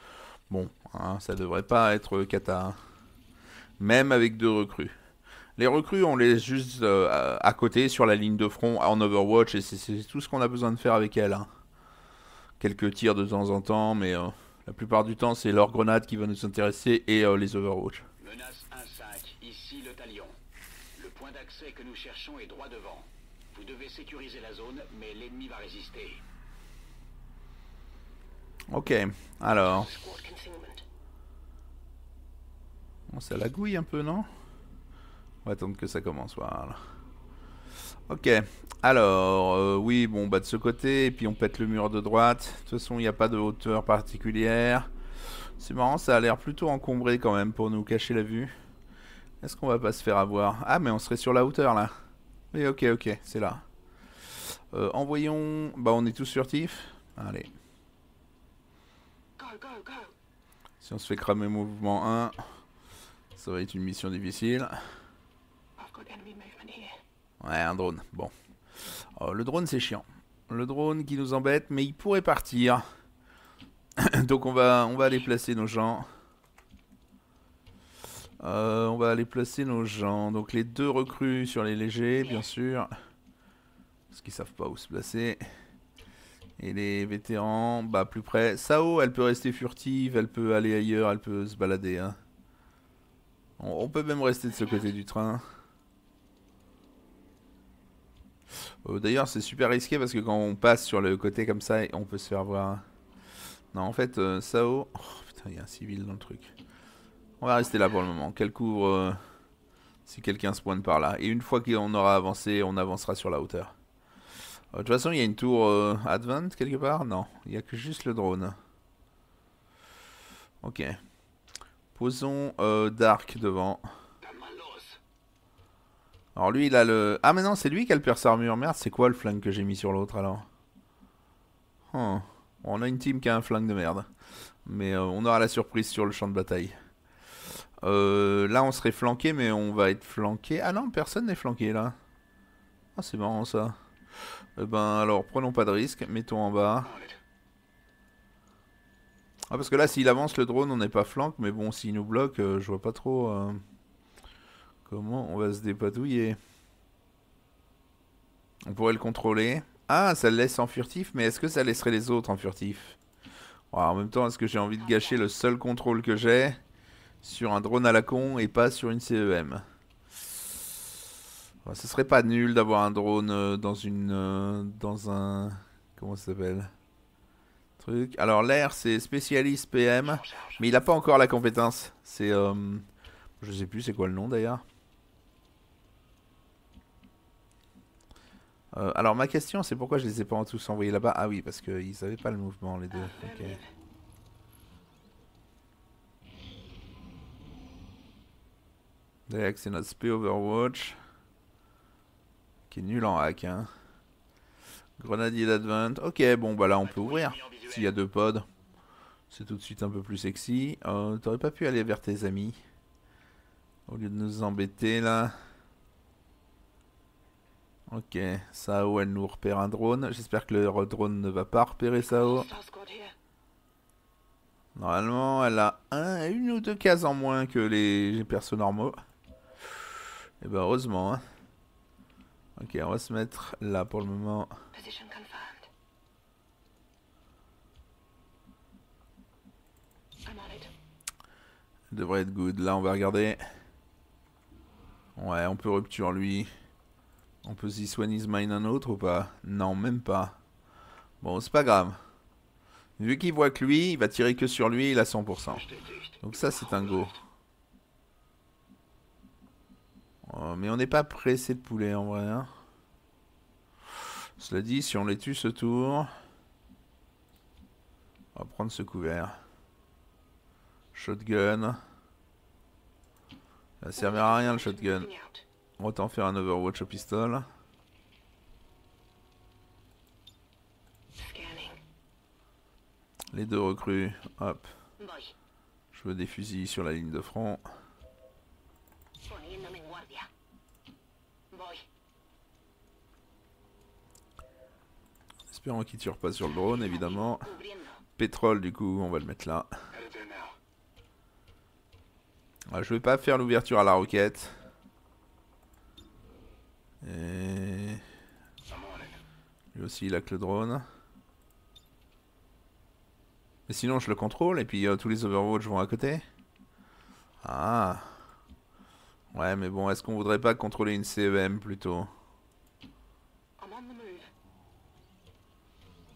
Bon, hein, ça devrait pas être cata même avec deux recrues. Les recrues, on les juste euh, à côté sur la ligne de front en Overwatch et c'est tout ce qu'on a besoin de faire avec elles. Hein. Quelques tirs de temps en temps, mais euh, la plupart du temps, c'est leur grenade qui va nous intéresser et euh, les Overwatch. Menace ici le talion. Le point d'accès que nous cherchons est droit devant. Vous devez sécuriser la zone, mais l'ennemi va résister. Ok, alors à la gouille un peu, non On va attendre que ça commence, voilà. Ok, alors, euh, oui, bon, bah de ce côté, et puis on pète le mur de droite. De toute façon, il n'y a pas de hauteur particulière. C'est marrant, ça a l'air plutôt encombré quand même pour nous cacher la vue. Est-ce qu'on va pas se faire avoir Ah, mais on serait sur la hauteur, là. Oui, ok, ok, c'est là. Euh, envoyons... Bah, on est tous furtifs. Allez. Si on se fait cramer mouvement 1... Ça va être une mission difficile. Ouais, un drone. Bon. Oh, le drone, c'est chiant. Le drone qui nous embête, mais il pourrait partir. *coughs* Donc on va, on va aller placer nos gens. Euh, on va aller placer nos gens. Donc les deux recrues sur les légers, bien sûr. Parce qu'ils savent pas où se placer. Et les vétérans, bah plus près. Sao, elle peut rester furtive, elle peut aller ailleurs, elle peut se balader. Hein. On, peut même rester de ce côté du train. Euh, d'ailleurs, c'est super risqué parce que quand on passe sur le côté comme ça, on peut se faire voir. Non, en fait, ça euh, haut... Oh, putain, il y a un civil dans le truc. On va rester là pour le moment. Qu'elle couvre euh, si quelqu'un se pointe par là. Et une fois qu'on aura avancé, on avancera sur la hauteur. de toute façon, il y a une tour Advent quelque part Non, il n'y a que juste le drone. Ok. Posons euh, Dark devant. Alors lui, il a le... Ah mais non, c'est lui qui a le perce armure. Merde, c'est quoi le flingue que j'ai mis sur l'autre alors hein. On a une team qui a un flingue de merde. Mais euh, on aura la surprise sur le champ de bataille. Euh, là, on serait flanqué, mais on va être flanqué. Ah non, personne n'est flanqué là. Ah, c'est marrant ça. Eh ben alors, prenons pas de risque, mettons en bas. Ah, parce que là, s'il avance le drone, on n'est pas flanque, mais bon, s'il nous bloque, euh, je vois pas trop euh, comment on va se dépatouiller. On pourrait le contrôler. Ah, ça le laisse en furtif, mais est-ce que ça laisserait les autres en furtif En même temps, est-ce que j'ai envie de gâcher le seul contrôle que j'ai sur un drone à la con et pas sur une CEM Ce serait pas nul d'avoir un drone euh, dans une... dans un... comment ça s'appelle alors l'air, c'est spécialiste PM, mais il n'a pas encore la compétence. C'est... Euh, je sais plus c'est quoi le nom d'ailleurs. Euh, alors ma question, c'est pourquoi je les ai pas en tous envoyés là-bas Ah oui, parce qu'ils avaient pas le mouvement les deux. Okay. D'ailleurs, c'est notre spé Overwatch. Qui est nul en hack, hein. Grenadier d'Advent. Ok, bon, bah là on peut ouvrir s'il y a deux pods, c'est tout de suite un peu plus sexy. Euh, t'aurais pas pu aller vers tes amis au lieu de nous embêter là. Ok, Sao, elle nous repère un drone. J'espère que le drone ne va pas repérer Sao. Normalement, elle a un, une ou deux cases en moins que les persos normaux. Et eh ben heureusement. Hein. Ok, on va se mettre là pour le moment. devrait être good. Là, on va regarder. Ouais, on peut rupture lui. On peut s'y swan is mine un autre ou pas Non, même pas. Bon, c'est pas grave. Vu qu'il voit que lui, il va tirer que sur lui, il a 100%. Donc ça, c'est un go. Oh, mais on n'est pas pressé de poulet en vrai. Hein. Cela dit, si on les tue ce tour, on va prendre ce couvert. Shotgun. Ça servira à rien le shotgun. On Autant faire un Overwatch au pistol Les deux recrues, hop. Je veux des fusils sur la ligne de front. Espérons qu'il tire pas sur le drone, évidemment. Pétrole, du coup, on va le mettre là. Je vais pas faire l'ouverture à la roquette. Lui aussi, il a que le drone. Mais sinon, je le contrôle et puis euh, tous les overwatch vont à côté. Ah. Ouais, mais bon, est-ce qu'on voudrait pas contrôler une CEM plutôt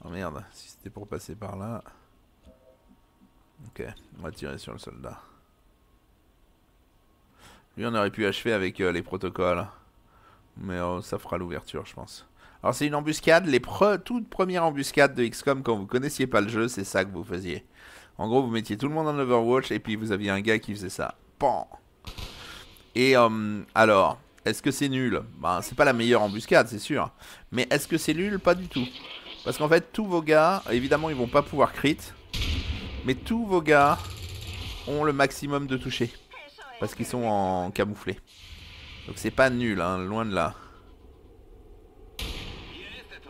Oh merde, si c'était pour passer par là. Ok, on va tirer sur le soldat. Lui, on aurait pu achever avec euh, les protocoles. Mais euh, ça fera l'ouverture, je pense. Alors, c'est une embuscade. Les toutes premières embuscades de XCOM, quand vous connaissiez pas le jeu, c'est ça que vous faisiez. En gros, vous mettiez tout le monde en Overwatch et puis vous aviez un gars qui faisait ça. Pan Et euh, alors, est-ce que c'est nul Ben, c'est pas la meilleure embuscade, c'est sûr. Mais est-ce que c'est nul Pas du tout. Parce qu'en fait, tous vos gars, évidemment, ils vont pas pouvoir crit. Mais tous vos gars ont le maximum de toucher. Parce qu'ils sont en camouflé. Donc c'est pas nul, hein, loin de là.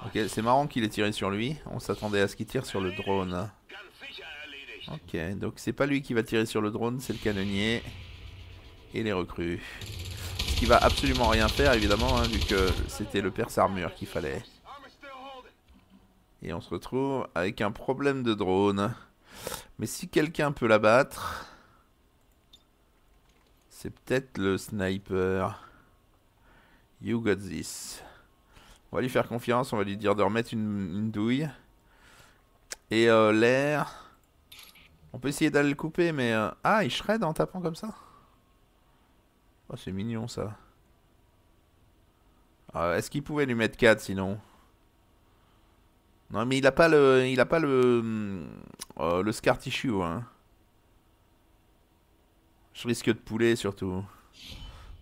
Ok, c'est marrant qu'il ait tiré sur lui. On s'attendait à ce qu'il tire sur le drone. Ok, donc c'est pas lui qui va tirer sur le drone, c'est le canonnier. Et les recrues. Ce qui va absolument rien faire, évidemment, hein, vu que c'était le perce armure qu'il fallait. Et on se retrouve avec un problème de drone. Mais si quelqu'un peut l'abattre... C'est peut-être le sniper. You got this. On va lui faire confiance, on va lui dire de remettre une, douille. Et euh, l'air... On peut essayer d'aller le couper, mais... Euh, ah, il shred en tapant comme ça Oh, c'est mignon, ça. Euh, est-ce qu'il pouvait lui mettre 4, sinon Non, mais il a pas le... Il a pas le... le scar tissue, hein. Je risque de pouler surtout.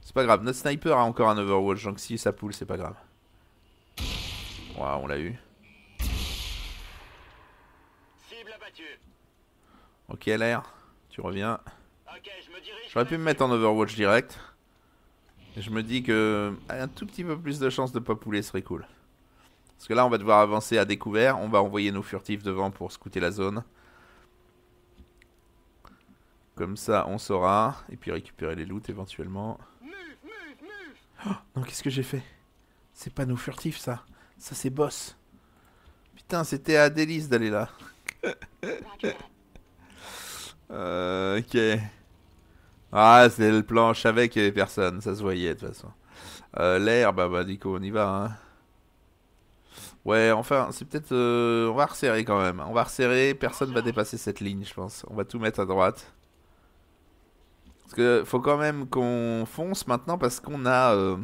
C'est pas grave, notre sniper a encore un overwatch, donc si ça poule, c'est pas grave. Waouh, on l'a eu. Ok, l'air, tu reviens. J'aurais pu me mettre en overwatch direct. Et je me dis que un tout petit peu plus de chance de pas pouler serait cool. Parce que là, on va devoir avancer à découvert. On va envoyer nos furtifs devant pour scouter la zone. Comme ça, on saura. Et puis récupérer les loots éventuellement. Oh, non, qu'est-ce que j'ai fait C'est pas nous furtifs, ça. Ça, c'est boss. Putain, c'était à délice d'aller là. *laughs* Euh, ok. Ah, c'est le planche avec, personne. Ça se voyait, de toute façon. Euh, l'air, bah, du bah, coup, on y va, hein. Ouais, enfin, c'est peut-être... Euh, on va resserrer quand même. On va resserrer, personne va dépasser cette ligne, je pense. On va tout mettre à droite. Parce que faut quand même qu'on fonce maintenant parce qu'on a poulé euh,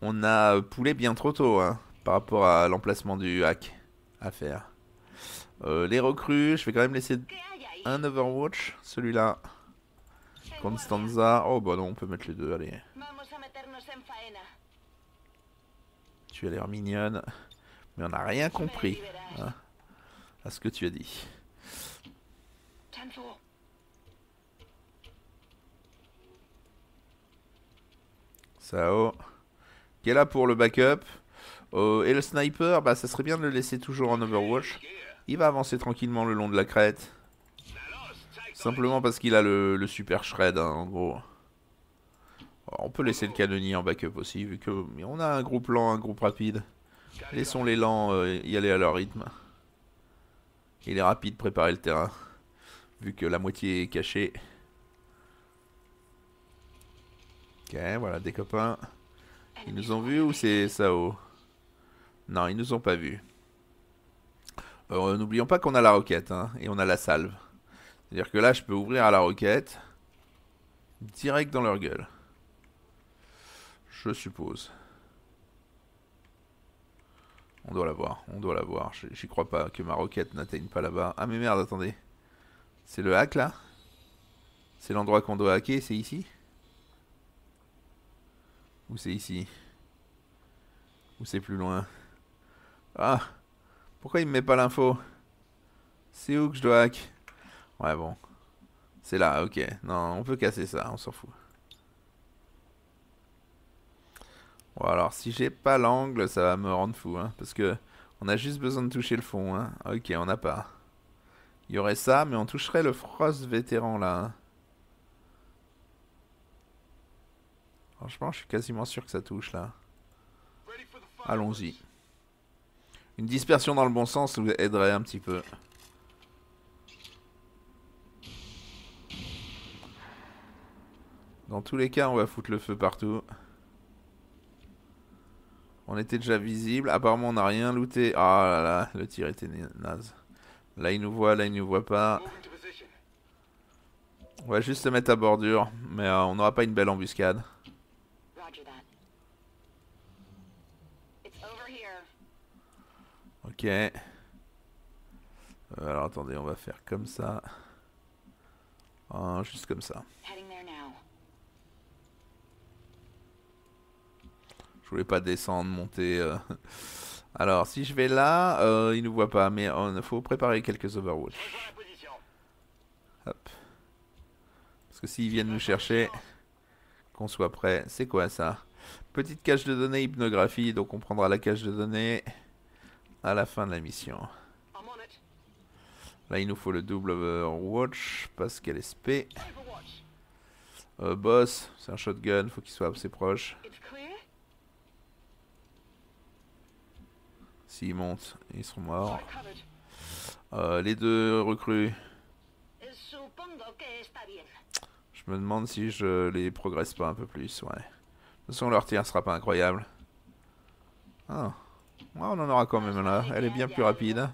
on a poulé bien trop tôt hein, par rapport à l'emplacement du hack à faire. Euh, les recrues, je vais quand même laisser un Overwatch, celui-là. Constanza. Oh bah non, on peut mettre les deux, allez. Tu as l'air mignonne, mais on n'a rien compris hein, à ce que tu as dit. Sao. Qui est là pour le backup. Euh, et le sniper, bah ça serait bien de le laisser toujours en Overwatch. Il va avancer tranquillement le long de la crête. Simplement parce qu'il a le, super shred, hein, en gros. on peut laisser le canonnier en backup aussi, vu que on a un groupe lent, un groupe rapide. Laissons les lents euh, y aller à leur rythme. Il est rapide préparer le terrain, vu que la moitié est cachée. Ok, voilà, des copains. Ils nous ont vus ou c'est haut Non, ils nous ont pas vus. Euh, n'oublions pas qu'on a la roquette hein, et on a la salve. C'est-à-dire que là, je peux ouvrir à la roquette direct dans leur gueule. Je suppose. On doit la voir, on doit la voir. J'y crois pas que ma roquette n'atteigne pas là-bas. Ah mais merde, attendez. C'est le hack là C'est l'endroit qu'on doit hacker, c'est ici ou c'est ici Ou c'est plus loin Ah Pourquoi il me met pas l'info C'est où que je dois hack Ouais, bon. C'est là, ok. Non, on peut casser ça, on s'en fout. Bon, alors, si j'ai pas l'angle, ça va me rendre fou, hein. Parce que on a juste besoin de toucher le fond, hein. Ok, on n'a pas. Il y aurait ça, mais on toucherait le Frost vétéran, là, hein. Franchement, je suis quasiment sûr que ça touche là. Allons-y. Une dispersion dans le bon sens nous aiderait un petit peu. Dans tous les cas, on va foutre le feu partout. On était déjà visible. Apparemment, on n'a rien looté. Ah oh là là, le tir était naze. Là, il nous voit, là, il nous voit pas. On va juste se mettre à bordure. Mais euh, on n'aura pas une belle embuscade. Ok. Euh, alors attendez, on va faire comme ça. Ah, juste comme ça. Je voulais pas descendre, monter. Euh. Alors, si je vais là, euh, il nous voit pas, mais il faut préparer quelques Overwatch. Hop. Parce que s'ils viennent nous chercher, qu'on soit prêt. C'est quoi ça Petite cache de données hypnographie, donc on prendra la cache de données à la fin de la mission. Là, il nous faut le double Overwatch, Pascal SP. boss, c'est un shotgun, faut qu'il soit assez proche. S'ils montent, ils seront morts. Euh, les deux recrues. Je me demande si je les progresse pas un peu plus, ouais. De toute façon, leur tir sera pas incroyable. Ah. Ah, on en aura quand même là. Elle est bien plus rapide.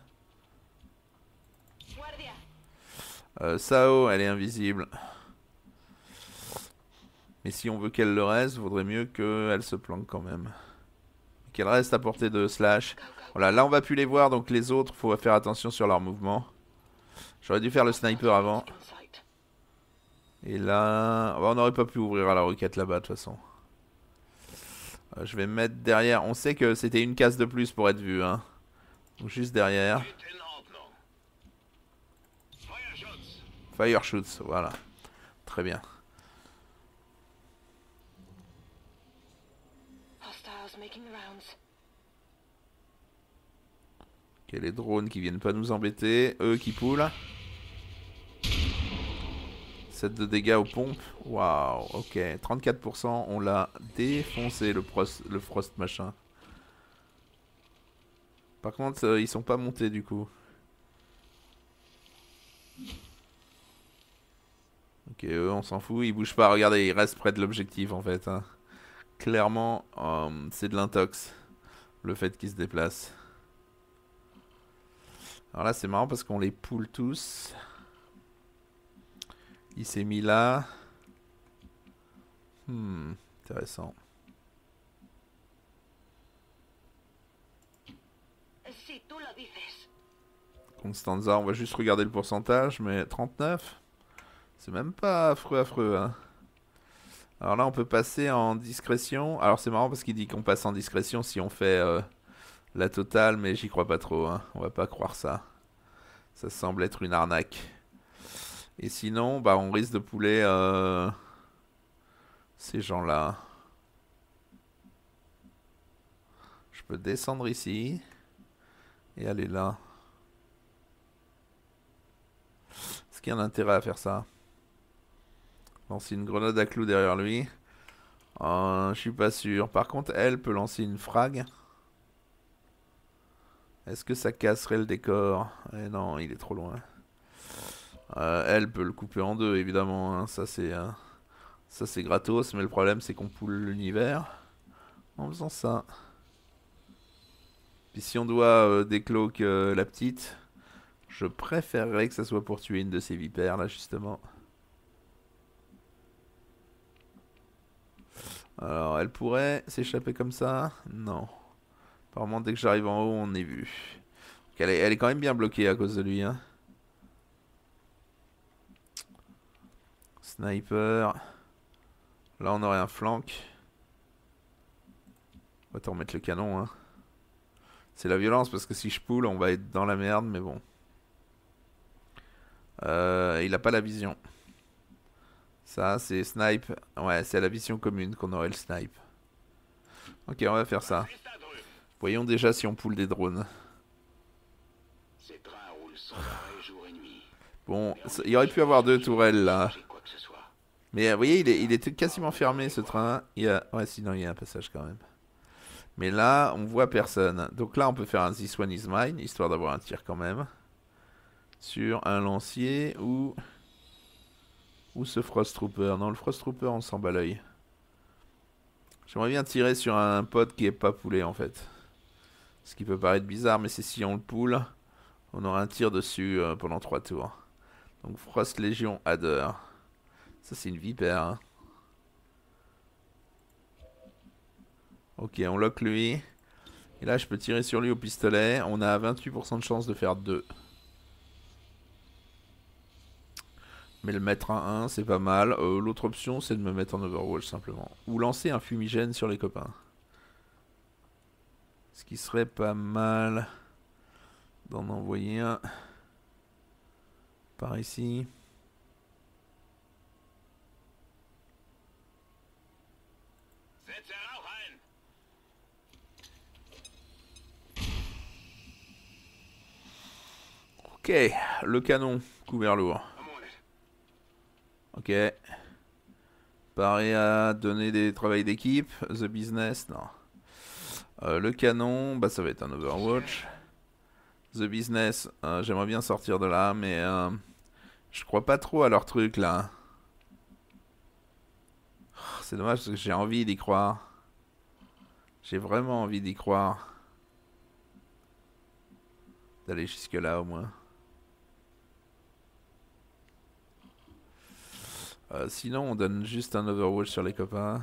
Euh, Sao, elle est invisible. Mais si on veut qu'elle le reste, vaudrait mieux qu'elle se planque quand même. Qu'elle reste à portée de slash. Voilà, là on va plus les voir, donc les autres, faut faire attention sur leur mouvement. J'aurais dû faire le sniper avant. Et là... On n'aurait pas pu ouvrir à la roquette là-bas de toute façon. Euh, je vais mettre derrière. On sait que c'était une case de plus pour être vu. Hein. juste derrière. Fire shoots, voilà. Très bien. Ok, les drones qui viennent pas nous embêter. Eux qui poulent de dégâts aux pompes. Waouh, ok. 34%, on l'a défoncé, le, le frost machin. Par contre, euh, ils sont pas montés du coup. Ok, eux, on s'en fout. Ils bougent pas. Regardez, ils restent près de l'objectif en fait. Hein. Clairement, euh, c'est de l'intox. Le fait qu'ils se déplacent. Alors là, c'est marrant parce qu'on les poule tous. Il s'est mis là. Hmm, intéressant. Constanza, on va juste regarder le pourcentage, mais 39 C'est même pas affreux, affreux. Hein. Alors là, on peut passer en discrétion. Alors c'est marrant parce qu'il dit qu'on passe en discrétion si on fait euh, la totale, mais j'y crois pas trop. Hein. On va pas croire ça. Ça semble être une arnaque. Et sinon, bah, on risque de pouler euh, ces gens-là. Je peux descendre ici et aller là. Est-ce qu'il y a un intérêt à faire ça Lancer une grenade à clous derrière lui. Euh, je suis pas sûr. Par contre, elle peut lancer une frag. Est-ce que ça casserait le décor eh non, il est trop loin. Euh, elle peut le couper en deux, évidemment. Hein. Ça, c'est euh, ça gratos, mais le problème c'est qu'on poule l'univers en faisant ça. Puis si on doit euh, décloquer la petite, je préférerais que ça soit pour tuer une de ces vipères là justement. Alors elle pourrait s'échapper comme ça Non. Apparemment dès que j'arrive en haut on est vu. elle, est, elle est quand même bien bloquée à cause de lui. Hein. Sniper. Là, on aurait un flank. On va te remettre le canon. Hein. C'est la violence parce que si je poule, on va être dans la merde, mais bon. Euh, il a pas la vision. Ça, c'est snipe. Ouais, c'est à la vision commune qu'on aurait le snipe. Ok, on va faire ça. Voyons déjà si on poule des drones. Bon, il aurait pu avoir deux tourelles là. Mais euh, vous voyez, il, est, quasiment fermé ce train. Il y Ouais, sinon il y a un passage quand même. Mais là, on voit personne. Donc là, on peut faire un This One Is Mine, histoire d'avoir un tir quand même. Sur un lancier ou... Ou ce Frost Trooper. Non, le Frost Trooper, on s'en bat l'œil. J'aimerais bien tirer sur un pote qui est pas poulé en fait. Ce qui peut paraître bizarre, mais c'est si on le poule, on aura un tir dessus euh, pendant 3 tours. Donc Frost Légion Adder. Ça, c'est une vipère. Hein. Ok, on lock lui. Et là, je peux tirer sur lui au pistolet. On a 28% de chance de faire 2. Mais le mettre à 1, c'est pas mal. Euh, l'autre option, c'est de me mettre en Overwatch, simplement. Ou lancer un fumigène sur les copains. Ce qui serait pas mal d'en envoyer un par ici. Ok, le canon, couvert lourd. Ok. Pareil à donner des travails d'équipe. The business, non. Euh, le canon, bah ça va être un Overwatch. The business, euh, j'aimerais bien sortir de là, mais euh, je crois pas trop à leur truc là. Oh, c'est dommage parce que j'ai envie d'y croire. J'ai vraiment envie d'y croire. D'aller jusque là au moins. Euh, sinon, on donne juste un Overwatch sur les copains.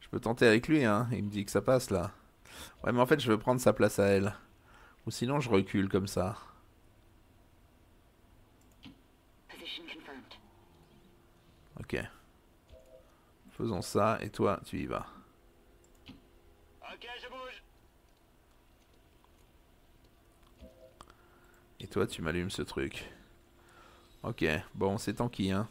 Je peux tenter avec lui, hein. Il me dit que ça passe, là. Ouais, mais en fait, je veux prendre sa place à elle. Ou sinon, je recule comme ça. Ok. Faisons ça, et toi, tu y vas. Et toi, tu m'allumes ce truc. Ok, bon, c'est tanky, hein.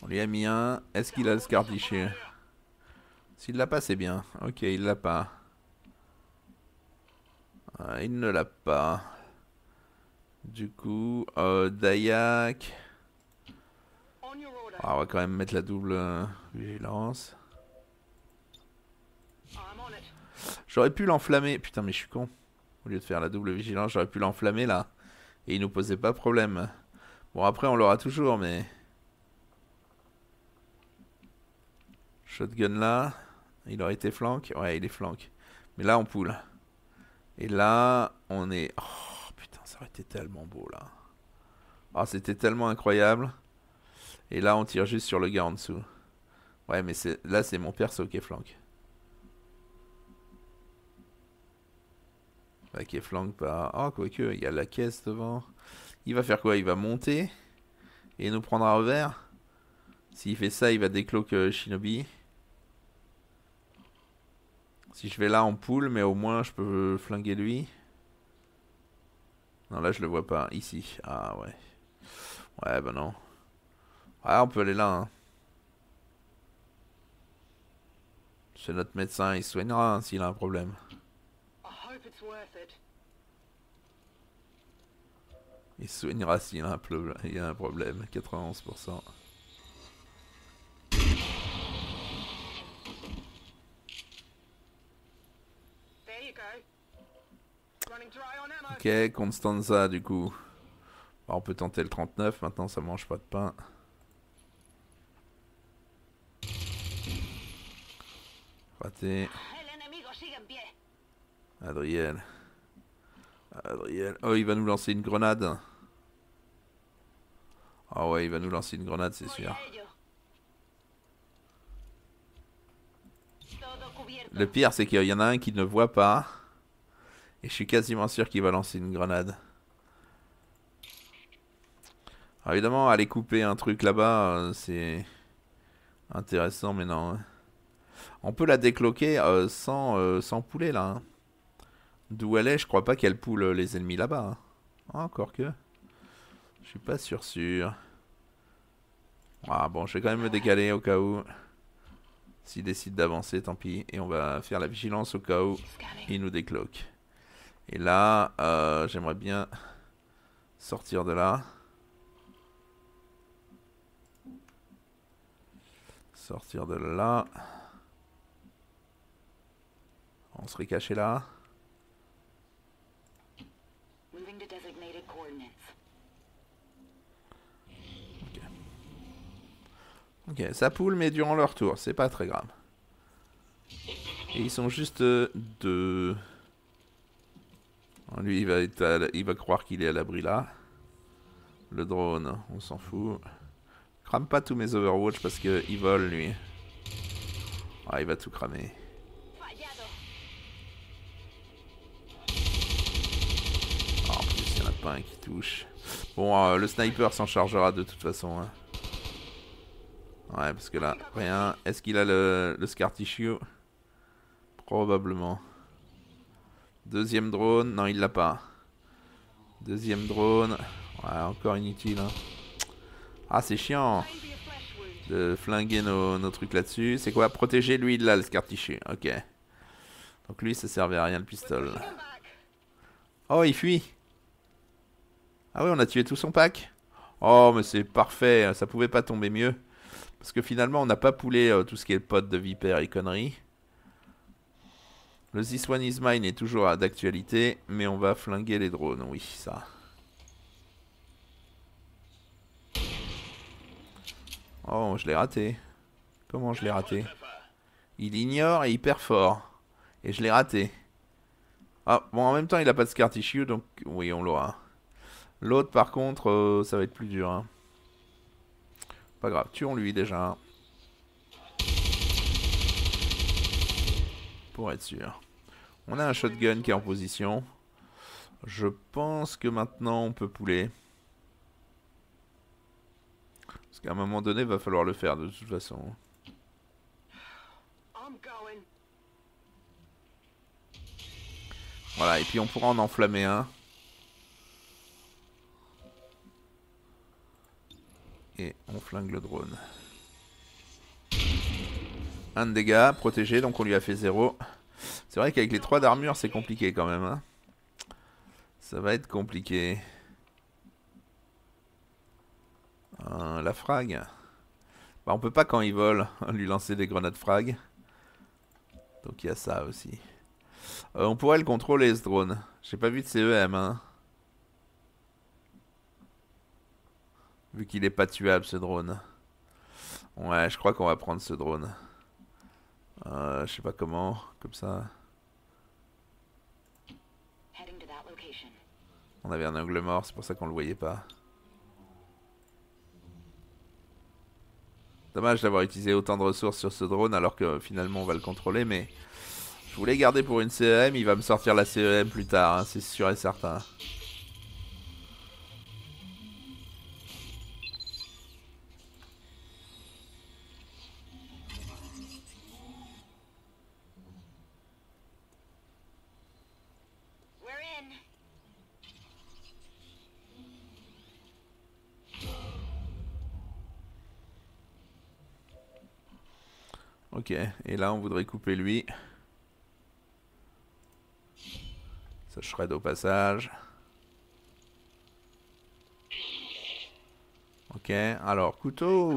On lui a mis un. Est-ce qu'il a le scardiché S'il l'a pas, c'est bien. Ok, il l'a pas. Ah, il ne l'a pas. Du coup, euh, Dayak. Ah, on va quand même mettre la double euh, vigilance. J'aurais pu l'enflammer. Putain, mais je suis con. Au lieu de faire la double vigilance, j'aurais pu l'enflammer là. Et il nous posait pas problème. Bon, après, on l'aura toujours, mais. Shotgun là. Il aurait été flank. Ouais, il est flank. Mais là, on poule. Et là, on est. Oh putain, ça aurait été tellement beau là. Oh, c'était tellement incroyable. Et là, on tire juste sur le gars en dessous. Ouais, mais là, c'est mon perso qui est flank. qui est flanque par... Oh, que, il y a la caisse devant. Il va faire quoi Il va monter et nous prendre à revers. S'il fait ça, il va décloquer euh, Shinobi. Si je vais là en poule, mais au moins je peux flinguer lui. Non, là je le vois pas. Ici. Ah ouais. Ouais, bah non. Ouais, on peut aller là. Hein. C'est notre médecin, il soignera hein, s'il a un problème. Il soignera s'il y a un problème, 91%. Ok, Constanza du coup. Bah, on peut tenter le 39, maintenant ça mange pas de pain. Raté. Adriel. Adriel. Oh, il va nous lancer une grenade. Ah oh ouais, il va nous lancer une grenade, c'est sûr. Le pire, c'est qu'il y en a un qui ne voit pas. Et je suis quasiment sûr qu'il va lancer une grenade. Ah, évidemment, aller couper un truc là-bas, euh, c'est intéressant, mais non. Hein. On peut la décloquer euh, sans, euh, sans poulet, là. Hein. D'où elle est, je crois pas qu'elle poule euh, les ennemis là-bas. Hein. Ah, encore que. Je suis pas sûr sûr. Ah bon, je vais quand même me décaler au cas où. S'il décide d'avancer, tant pis. Et on va faire la vigilance au cas où il nous décloque. Et là, euh, j'aimerais bien sortir de là. Sortir de là. On serait caché là. Ok, ça poule, mais durant leur tour, c'est pas très grave. Et ils sont juste euh, deux. lui, il va, il va croire qu'il est à l'abri là. Le drone, on s'en fout. Crame pas tous mes Overwatch parce que qu'il vole, lui. Ah, il va tout cramer. qui touche. Bon, euh, le sniper s'en chargera de toute façon. Hein. Ouais, parce que là, rien. Est-ce qu'il a le, le Scar Tissue Probablement. Deuxième drone. Non, il l'a pas. Deuxième drone. encore inutile. Hein. Ah, c'est chiant de flinguer nos, trucs là-dessus. C'est quoi Protéger lui, là, le Scar Tissue. Ok. Donc lui, ça servait à rien, le pistolet. Oh, il fuit ah oui, on a tué tout son pack. Oh, mais c'est parfait, hein, ça pouvait pas tomber mieux. Parce que finalement, on n'a pas poulé euh, tout ce qui est le pote de Vipère et conneries. Le This One Is Mine est toujours d'actualité, mais on va flinguer les drones, oui, ça. Oh, je l'ai raté. Comment je l'ai raté Il ignore et hyper fort. Et je l'ai raté. Ah, bon, en même temps, il a pas de scar tissue, donc oui, on l'aura. L'autre, par contre, euh, ça va être plus dur. Hein. Pas grave, tuons-lui déjà. Pour être sûr. On a un shotgun qui est en position. Je pense que maintenant, on peut pouler. Parce qu'à un moment donné, il va falloir le faire de toute façon. Voilà, et puis on pourra en enflammer un. et on flingue le drone. Un dégât protégé, donc on lui a fait zéro. C'est vrai qu'avec les trois d'armure, c'est compliqué quand même. Hein. Ça va être compliqué. Euh, la frag. Bah, on peut pas quand il vole hein, lui lancer des grenades frag. Donc il y a ça aussi. Euh, on pourrait le contrôler ce drone. J'ai pas vu de CEM. Hein. Vu qu'il est pas tuable ce drone. Ouais, je crois qu'on va prendre ce drone. Euh, je sais pas comment, comme ça. On avait un angle mort, c'est pour ça qu'on le voyait pas. Dommage d'avoir utilisé autant de ressources sur ce drone alors que finalement on va le contrôler, mais... Je voulais garder pour une CEM, il va me sortir la CEM plus tard, hein, c'est sûr et certain. Ok, et là on voudrait couper lui. Ça shred au passage. Ok, alors couteau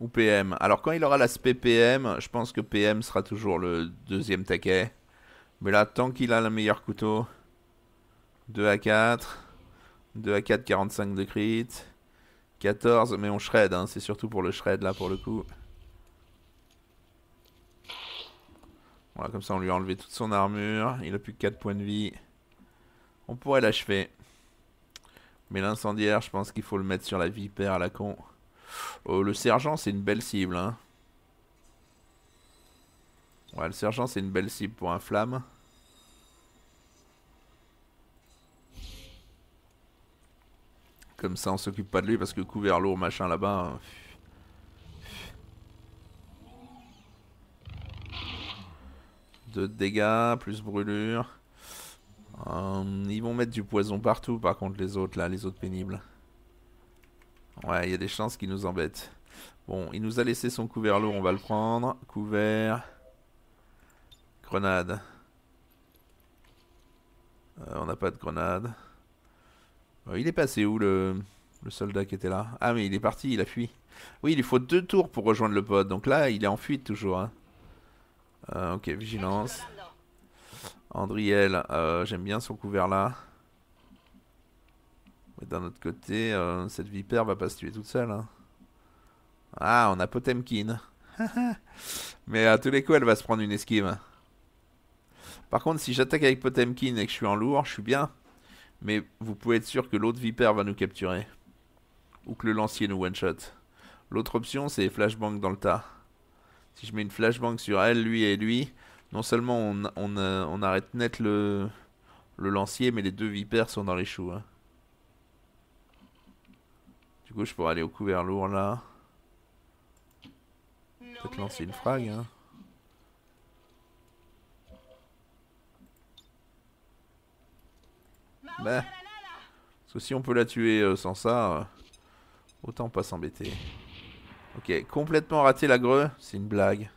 ou, PM Alors quand il aura l'aspect PM, je pense que PM sera toujours le deuxième taquet. Mais là, tant qu'il a le meilleur couteau, 2 à 4, 2 à 4, 45 de crit, 14, mais on shred, hein. c'est surtout pour le shred là pour le coup. Voilà, comme ça on lui a enlevé toute son armure. Il a plus que 4 points de vie. On pourrait l'achever. Mais l'incendiaire, je pense qu'il faut le mettre sur la vipère à la con. Oh, le sergent, c'est une belle cible. Hein. Ouais, le sergent, c'est une belle cible pour un flamme. Comme ça, on s'occupe pas de lui parce que couvert lourd, machin là-bas. Hein. de dégâts, plus brûlure. Euh, ils vont mettre du poison partout par contre les autres là, les autres pénibles. Ouais, il y a des chances qu'ils nous embêtent. Bon, il nous a laissé son couvert lourd, on va le prendre. Couvert. Grenade. Euh, on n'a pas de grenade. Euh, il est passé où le, le soldat qui était là Ah mais il est parti, il a fui. Oui, il lui faut deux tours pour rejoindre le pote. Donc là, il est en fuite toujours. Hein. Euh, ok, vigilance. Andriel, euh, j'aime bien son couvert là. Mais d'un autre côté, euh, cette vipère va pas se tuer toute seule. Hein. Ah, on a Potemkin. *laughs* Mais à tous les coups, elle va se prendre une esquive. Par contre, si j'attaque avec Potemkin et que je suis en lourd, je suis bien. Mais vous pouvez être sûr que l'autre vipère va nous capturer. Ou que le lancier nous one-shot. L'autre option, c'est flashbang dans le tas. Si je mets une flashbang sur elle, lui et lui, non seulement euh, on, arrête net le, le lancier, mais les deux vipères sont dans les choux. Hein. Du coup, je pourrais aller au couvert lourd là. Peut-être lancer une frag. Hein. Bah. Ben, parce que si on peut la tuer euh, sans ça, euh, autant pas s'embêter. Ok, complètement raté la greu, c'est une blague.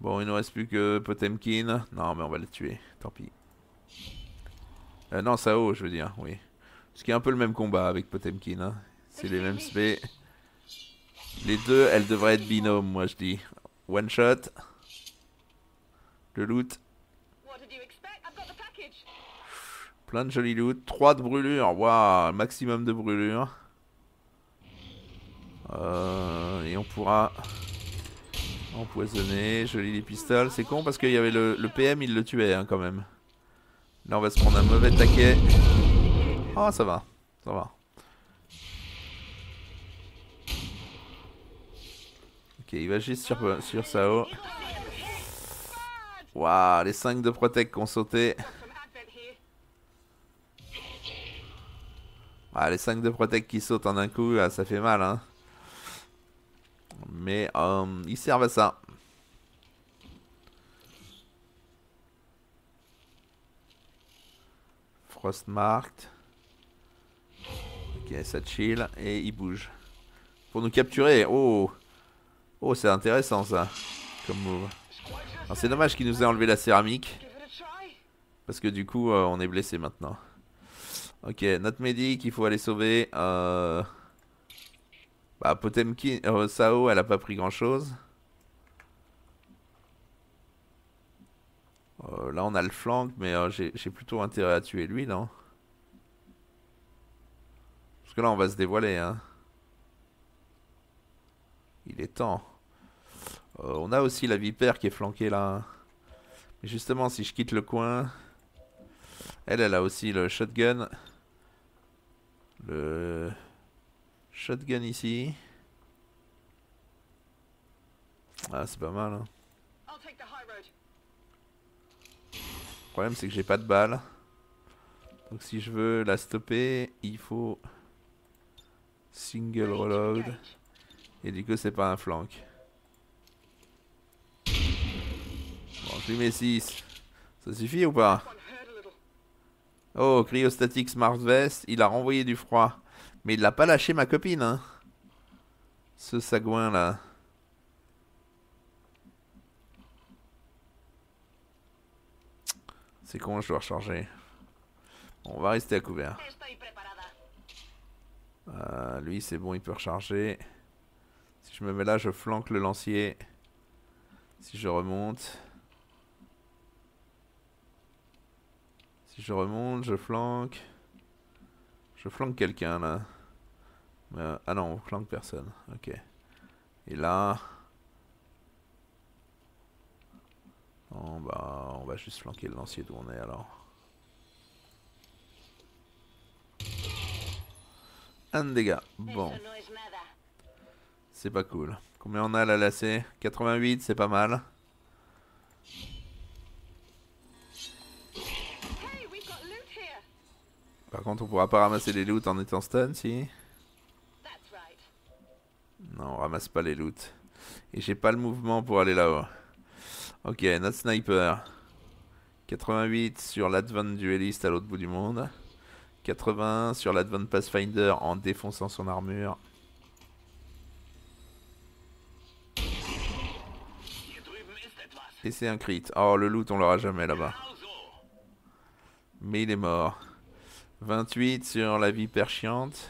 Bon, il ne reste plus que Potemkin. Non, mais on va le tuer, tant pis. Euh, non, haut, je veux dire, oui. Ce qui est un peu le même combat avec Potemkin. Hein. C'est les mêmes spé. Les deux, elles devraient être binômes, moi je dis. One shot. Le loot. Plein de jolis loot. Trois de brûlure. Waouh, maximum de brûlure. Euh, et on pourra empoisonner. Je lis les pistoles. C'est con parce qu'il y avait le, PM, il le tuait hein, quand même. Là, on va se prendre un mauvais taquet. Oh, ça va. Ça va. Ok, il va juste sur, sur Sao. Waouh, les 5 de Protect qui ont sauté. Ah, les 5 de Protect qui sautent en un coup, ah, ça fait mal, hein. Mais euh, ils servent à ça. Frostmarked. Ok, ça chill et il bouge. Pour nous capturer. Oh, oh c'est intéressant ça. Comme move. C'est dommage qu'il nous ait enlevé la céramique. Parce que du coup, euh, on est blessé maintenant. Ok, notre medic, il faut aller sauver. Euh, bah, Potemkin, euh, Sao, elle a pas pris grand chose. Euh, là, on a le flanc, mais euh, j'ai plutôt intérêt à tuer lui, non Parce que là, on va se dévoiler, hein. Il est temps. on a aussi la vipère qui est flanquée là. Hein. Mais justement, si je quitte le coin. Elle, elle a aussi le shotgun. Le. Shotgun ici. Ah, c'est pas mal. Hein. Le problème, c'est que j'ai pas de balles. Donc si je veux la stopper, il faut single reload. Et du coup, c'est pas un flank. Bon, je lui mets 6. Ça suffit ou pas Oh, cryostatic smart vest, il a renvoyé du froid. Mais il l'a pas lâché ma copine, hein. Ce sagouin là. C'est con, je dois recharger. on va rester à couvert. Euh, lui, c'est bon, il peut recharger. Si je me mets là, je flanque le lancier. Si je remonte. Si je remonte, je flanque. Je flanque quelqu'un là. Euh, ah non, on flanque personne. Ok. Et là... On va, on va juste flanquer le lancier d'où on est alors. Un dégât. Bon. C'est pas cool. Combien on a la lacée 88, c'est pas mal. Par contre, on pourra pas ramasser les loot en étant stun, si non, on ramasse pas les loots. Et j'ai pas le mouvement pour aller là-haut. Ok, notre sniper. 88 sur l'Advent duelliste à l'autre bout du monde. 81 sur l'Advent Pathfinder en défonçant son armure. Et c'est un crit. Oh, le loot, on l'aura jamais là-bas. Mais il est mort. 28 sur la vie perchiante.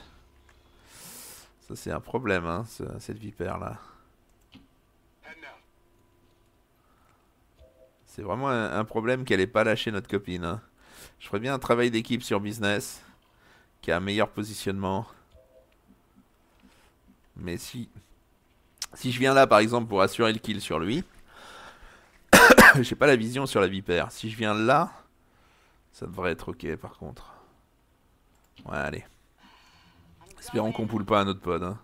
Ça, c'est un problème, hein, cette vipère-là. C'est vraiment un, problème qu'elle n'ait pas lâché notre copine. Hein. Je ferais bien un travail d'équipe sur business, qui a un meilleur positionnement. Mais si, si je viens là, par exemple, pour assurer le kill sur lui, *coughs* j'ai pas la vision sur la vipère. Si je viens là, ça devrait être ok, par contre. Ouais, allez. Espérons qu'on poule pas à notre pod. Hein.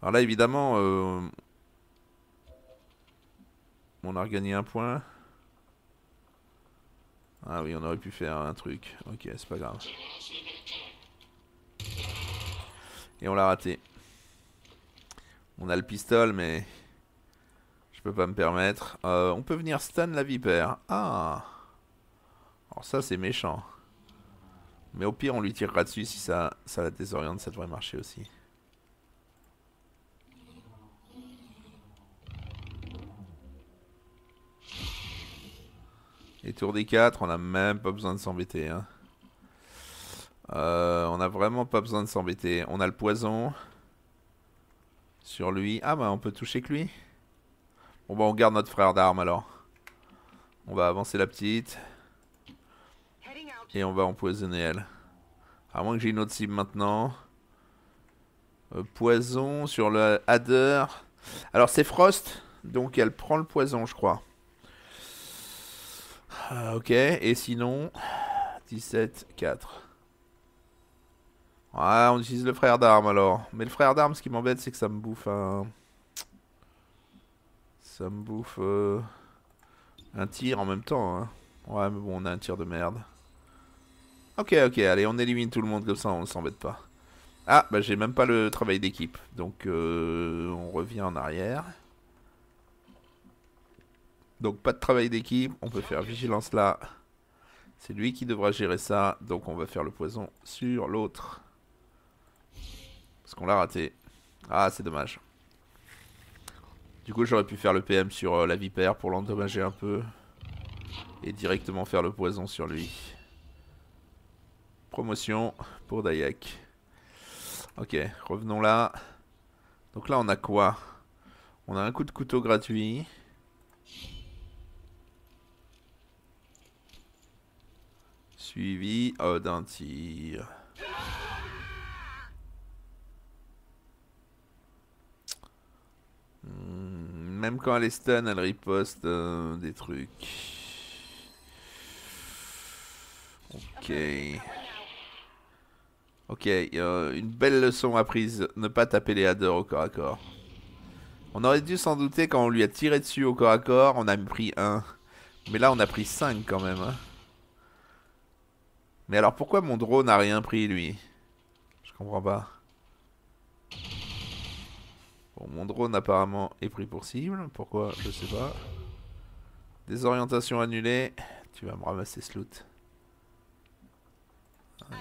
Alors là, évidemment, euh, on a regagné un point. Ah oui, on aurait pu faire un truc. Ok, c'est pas grave. Et on l'a raté. On a le pistol, mais je peux pas me permettre. Euh, on peut venir stun la vipère. Ah Alors ça, c'est méchant. Mais au pire, on lui tirera dessus si ça, ça la désoriente, ça devrait marcher aussi. Et tour des 4, on n'a même pas besoin de s'embêter. Hein. Euh, on a vraiment pas besoin de s'embêter. On a le poison sur lui. Ah bah on peut toucher que lui. Bon bah on garde notre frère d'armes alors. On va avancer la petite. Et on va empoisonner elle. À moins que j'ai une autre cible maintenant. Euh, poison sur le Adder. Alors c'est Frost, donc elle prend le poison, je crois. Euh, ok, et sinon... 17, 4. Ah, on utilise le frère d'armes alors. Mais le frère d'armes, ce qui m'embête, c'est que ça me bouffe un... Ça me bouffe... Euh, un tir en même temps. Hein. Ouais, mais bon, on a un tir de merde. Ok, ok, allez, on élimine tout le monde comme ça, on ne s'embête pas. Ah, bah j'ai même pas le travail d'équipe. Donc, euh, on revient en arrière. Donc, pas de travail d'équipe. On peut faire vigilance là. C'est lui qui devra gérer ça. Donc, on va faire le poison sur l'autre. Parce qu'on l'a raté. Ah, c'est dommage. Du coup, j'aurais pu faire le PM sur euh, la vipère pour l'endommager un peu. Et directement faire le poison sur lui. Promotion pour Dayak. Ok, revenons là. Donc là, on a quoi On a un coup de couteau gratuit. Suivi oh, d'un tir. Hmm, même quand elle est stun, elle riposte euh, des trucs. Ok. Ok, euh, une belle leçon apprise, ne pas taper les haders au corps à corps. On aurait dû s'en douter quand on lui a tiré dessus au corps à corps, on a pris un. Mais là on a pris cinq quand même. Hein. Mais alors pourquoi mon drone n'a rien pris lui Je comprends pas. Bon, mon drone apparemment est pris pour cible. Pourquoi Je sais pas. Désorientation annulée. Tu vas me ramasser ce loot. Ah,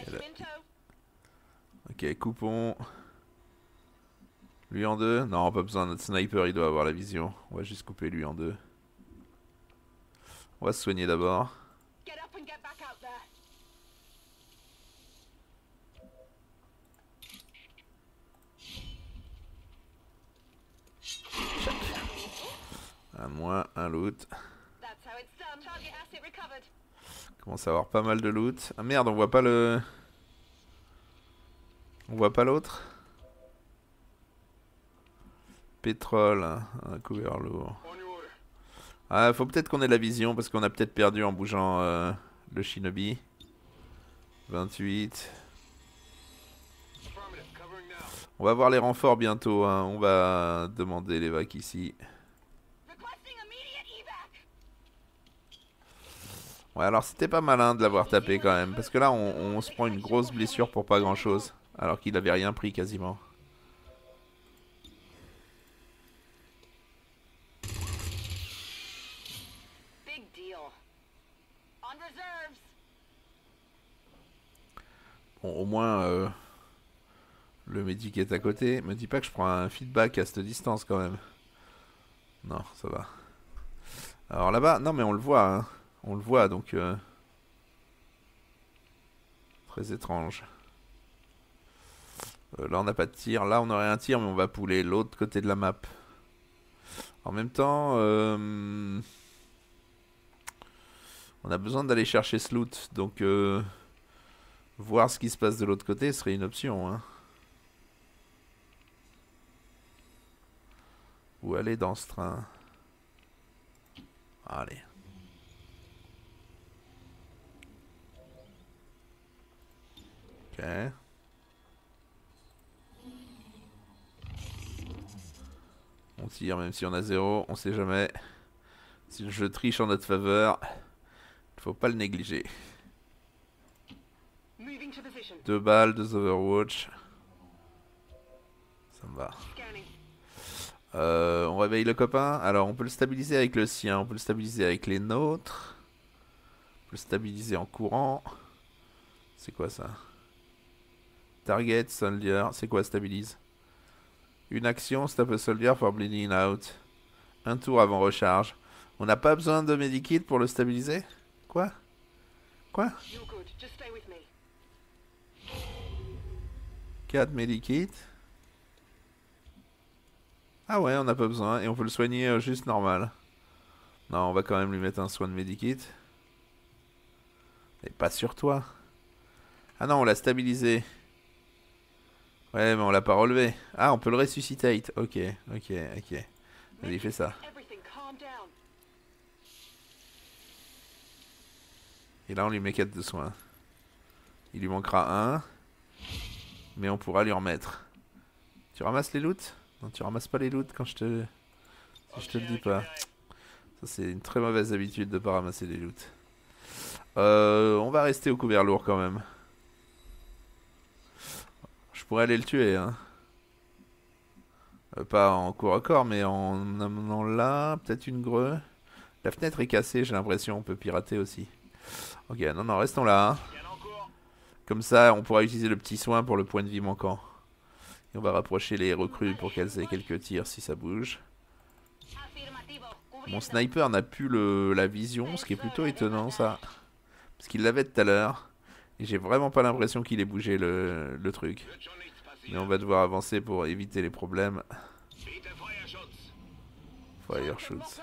Ok, coupons. Lui en deux Non, pas besoin, notre sniper il doit avoir la vision. On va juste couper lui en deux. On va se soigner d'abord. Un moins, un loot. Commence à avoir pas mal de loot. Ah merde, on voit pas le... On voit pas l'autre Pétrole, un couvert lourd. Ah, faut peut-être qu'on ait la vision parce qu'on a peut-être perdu en bougeant euh, le shinobi. 28. On va voir les renforts bientôt. Hein. On va demander les ici. Ouais, alors c'était pas malin de l'avoir tapé quand même. Parce que là, on se prend une grosse blessure pour pas grand chose alors qu'il n'avait rien pris quasiment. Bon, au moins, euh, le médic est à côté. Me dis pas que je prends un feedback à cette distance quand même. Non, ça va. Alors là-bas, non mais on le voit, hein. on le voit donc... Euh, très étrange. Euh, là, on n'a pas de tir. Là, on aurait un tir, mais on va pouler l'autre côté de la map. En même temps, euh, on a besoin d'aller chercher ce loot. Donc, euh, voir ce qui se passe de l'autre côté serait une option. Hein. Ou aller dans ce train. Allez. Ok. On tire même si on a zéro, on sait jamais. Si le jeu triche en notre faveur, il faut pas le négliger. Deux balles, deux Overwatch. Ça me va. Euh, on réveille le copain. Alors on peut le stabiliser avec le sien, on peut le stabiliser avec les nôtres. On peut le stabiliser en courant. C'est quoi ça Target, Soldier, c'est quoi stabilise une action, stop a soldier for bleeding out. Un tour avant recharge. On n'a pas besoin de medikit pour le stabiliser Quoi Quoi 4 medikit. Ah ouais, on n'a pas besoin. Et on peut le soigner euh, juste normal. Non, on va quand même lui mettre un soin de medikit. Mais pas sur toi. Ah non, on l'a stabilisé. Ouais, mais on l'a pas relevé. Ah, on peut le ressusciter. Ok, ok, ok. Vas-y, fais ça. Et là, on lui met 4 de soins. Il lui manquera un. Mais on pourra lui en remettre. Tu ramasses les loots Non, tu ramasses pas les loots quand je te... Si je te le dis pas. Ça, c'est une très mauvaise habitude de pas ramasser les loots. Euh, on va rester au couvert lourd quand même pourrais aller le tuer. Hein. Euh, pas en cours à corps, mais en amenant là, peut-être une greu. La fenêtre est cassée, j'ai l'impression, on peut pirater aussi. Ok, non, non, restons là. Hein. Comme ça, on pourra utiliser le petit soin pour le point de vie manquant. Et on va rapprocher les recrues pour qu'elles aient quelques tirs si ça bouge. Mon sniper n'a plus le, la vision, ce qui est plutôt étonnant ça. Parce qu'il l'avait tout à l'heure. Et j'ai vraiment pas l'impression qu'il ait bougé le, le truc. Mais on va devoir avancer pour éviter les problèmes. Fire shoots.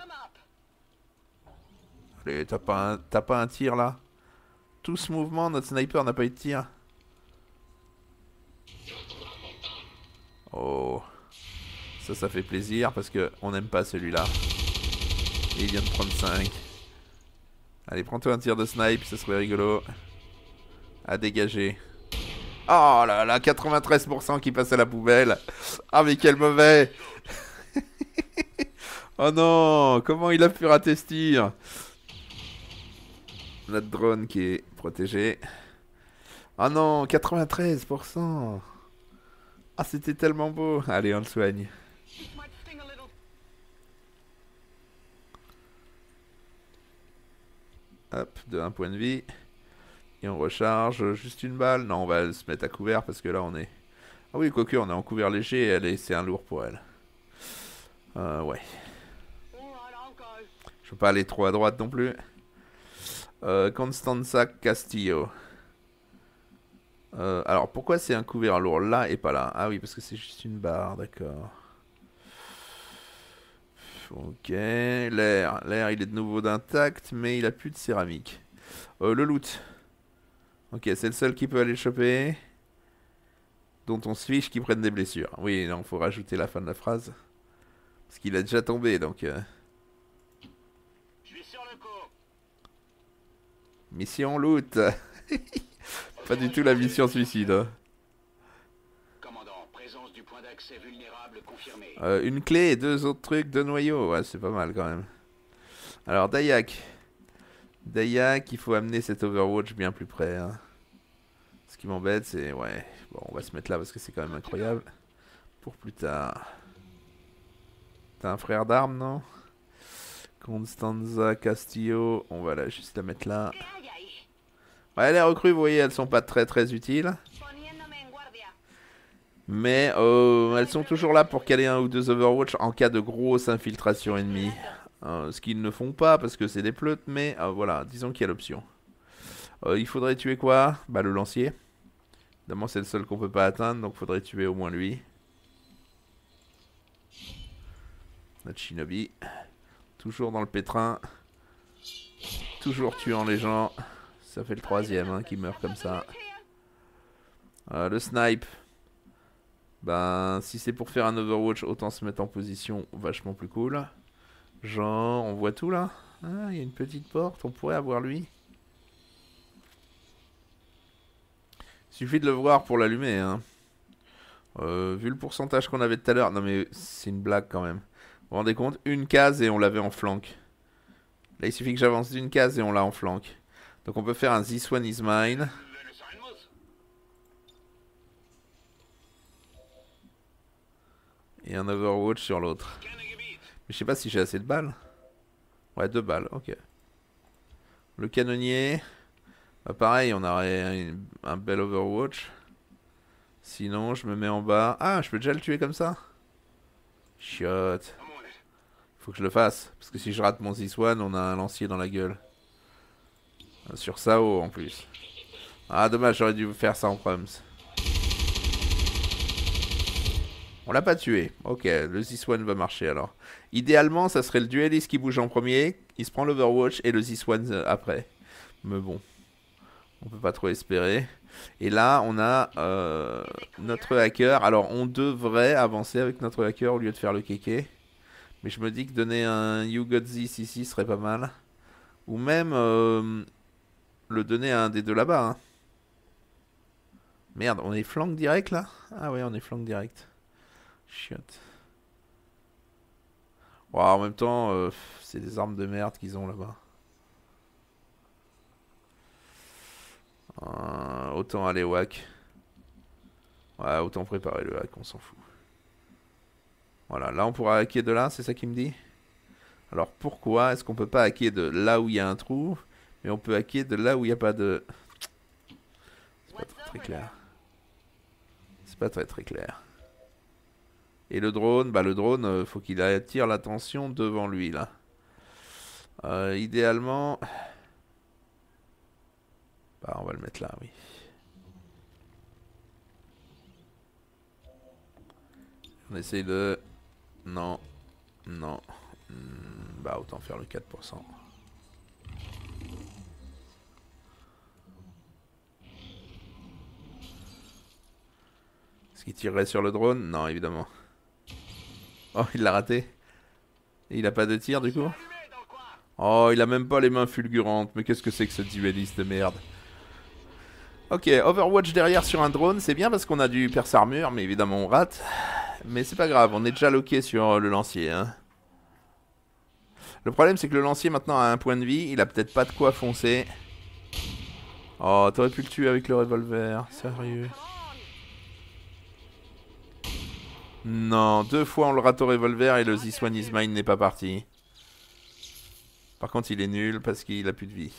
Allez, t'as pas, un, un tir là Tout ce mouvement, notre sniper n'a pas eu de tir. Oh. Ça, ça fait plaisir parce que on n'aime pas celui-là. il vient de prendre 5. Allez, prends-toi un tir de snipe, ça serait rigolo. À dégager. Oh là là, 93% qui passe à la poubelle. Ah mais quel mauvais *laughs* Oh non, comment il a pu rater Notre drone qui est protégé. oh non, 93% Ah c'était tellement beau Allez, on le soigne. Hop, de un point de vie. Et on recharge euh, juste une balle. Non, on va se mettre à couvert parce que là on est... Ah oui, quoique on est en couvert léger, elle c'est un lourd pour elle. Euh, ouais. Je peux pas aller trop à droite non plus. Euh, Constanza Castillo. Euh, alors pourquoi c'est un couvert lourd là et pas là Ah oui, parce que c'est juste une barre, d'accord. Ok, l'air. L'air, il est de nouveau d'intact, mais il a plus de céramique. le loot. Ok, c'est le seul qui peut aller choper. Dont on se fiche qui prennent des blessures. Oui, non, faut rajouter la fin de la phrase. Parce qu'il a déjà tombé, donc... Euh. Mission loot *laughs* Pas du tout la mission suicide. Hein. Euh, une clé deux autres trucs deux noyaux. Ouais, c'est pas mal quand même. Alors, Dayak... D'ailleurs qu'il faut amener cet Overwatch bien plus près. Hein. Ce qui m'embête, c'est... Ouais, bon, on va se mettre là parce que c'est quand même incroyable. Pour plus tard. T'as un frère d'armes, non Constanza Castillo, on va là, juste la mettre là. Ouais, les recrues, vous voyez, elles sont pas très très utiles. Mais oh, elles sont toujours là pour caler un ou deux Overwatch en cas de grosse infiltration ennemie. Hein, ce qu'ils ne font pas parce que c'est des pleutes, mais euh, voilà, disons qu'il y a l'option. Euh, il faudrait tuer quoi Bah le lancier. Évidemment c'est le seul qu'on peut pas atteindre, donc faudrait tuer au moins lui. Notre shinobi. Toujours dans le pétrin. Toujours tuant les gens. Ça fait le troisième hein, qui meurt comme ça. Euh, le snipe. Ben si c'est pour faire un overwatch, autant se mettre en position vachement plus cool. Genre, on voit tout là ah, Il y a une petite porte, on pourrait avoir lui. Suffit de le voir pour l'allumer. Hein. Euh, vu le pourcentage qu'on avait tout à l'heure. Non mais c'est une blague quand même. Vous vous rendez compte Une case et on l'avait en flanc. Là il suffit que j'avance d'une case et on l'a en flanque. Donc on peut faire un This one is mine. Et un Overwatch sur l'autre. Mais je sais pas si j'ai assez de balles. Ouais, deux balles, ok. Le canonnier. Bah, pareil, on aurait un, bel Overwatch. Sinon, je me mets en bas. Ah, je peux déjà le tuer comme ça Shot. Faut que je le fasse. Parce que si je rate mon one, on a un lancier dans la gueule. Euh, sur Sao en plus. Ah, dommage, j'aurais dû faire ça en proms. On l'a pas tué. Ok, le one va marcher alors. Idéalement, ça serait le dueliste qui bouge en premier, il se prend l'Overwatch et le One euh, après. Mais bon, on peut pas trop espérer. Et là, on a euh, notre hacker. Alors, on devrait avancer avec notre hacker au lieu de faire le kéké. Mais je me dis que donner un You Got This ici serait pas mal. Ou même euh, le donner à un des deux là-bas. Hein. Merde, on est flank direct là Ah ouais, on est flank direct. Chiotte. en même temps, euh, c'est des armes de merde qu'ils ont là-bas. Euh, autant aller wack. Ouais, autant préparer le hack, on s'en fout. Voilà, là on pourra hacker de là, c'est ça qui me dit Alors pourquoi est-ce qu'on peut pas hacker de là où il y a un trou, mais on peut hacker de là où il n'y a pas de... C'est pas très, très clair. C'est pas très très clair. Et le drone, bah le drone, euh, faut qu'il attire l'attention devant lui là. Euh, idéalement, bah on va le mettre là, oui. On essaye de... Non, non. Hmm, bah autant faire le 4%. Est-ce qu'il tirerait sur le drone Non, évidemment. Oh, il l'a raté. il a pas de tir du coup Oh, il a même pas les mains fulgurantes. Mais qu'est-ce que c'est que ce dueliste de merde Ok, Overwatch derrière sur un drone, c'est bien parce qu'on a du percer armure, mais évidemment on rate. Mais c'est pas grave, on est déjà loqué sur euh, le lancier. Hein. Le problème c'est que le lancier maintenant a un point de vie, il a peut-être pas de quoi foncer. Oh, t'aurais pu le tuer avec le revolver, sérieux. Non, deux fois on le rate au revolver et le This One Is Mine n'est pas parti. Par contre, il est nul parce qu'il a plus de vie.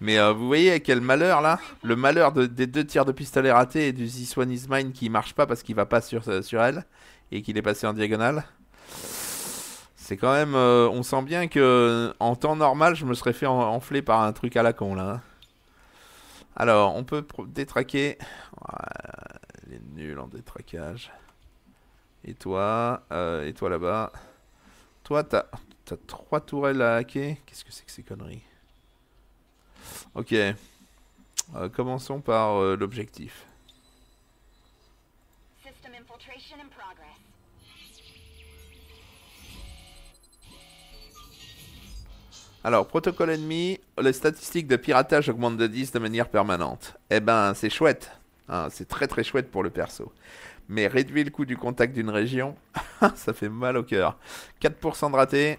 Mais euh, vous voyez quel malheur là Le malheur des deux tirs de pistolet ratés et du This One Mine qui marche pas parce qu'il va pas sur, euh, sur elle et qu'il est passé en diagonale. C'est quand même. Euh, on sent bien que en temps normal, je me serais fait enfler par un truc à la con là. Hein. Alors, on peut détraquer. Ouais, il est nul en détraquage. Et toi, euh, et toi là-bas. Toi, t'as as trois tourelles à hacker. Qu'est-ce que c'est que ces conneries Ok. Euh, commençons par euh, l'objectif. Alors, protocole ennemi, les statistiques de piratage augmentent de 10 de manière permanente. Eh ben, c'est chouette. Hein, c'est très très chouette pour le perso. Mais réduit le coût du contact d'une région, *laughs* ça fait mal au cœur. 4% de raté.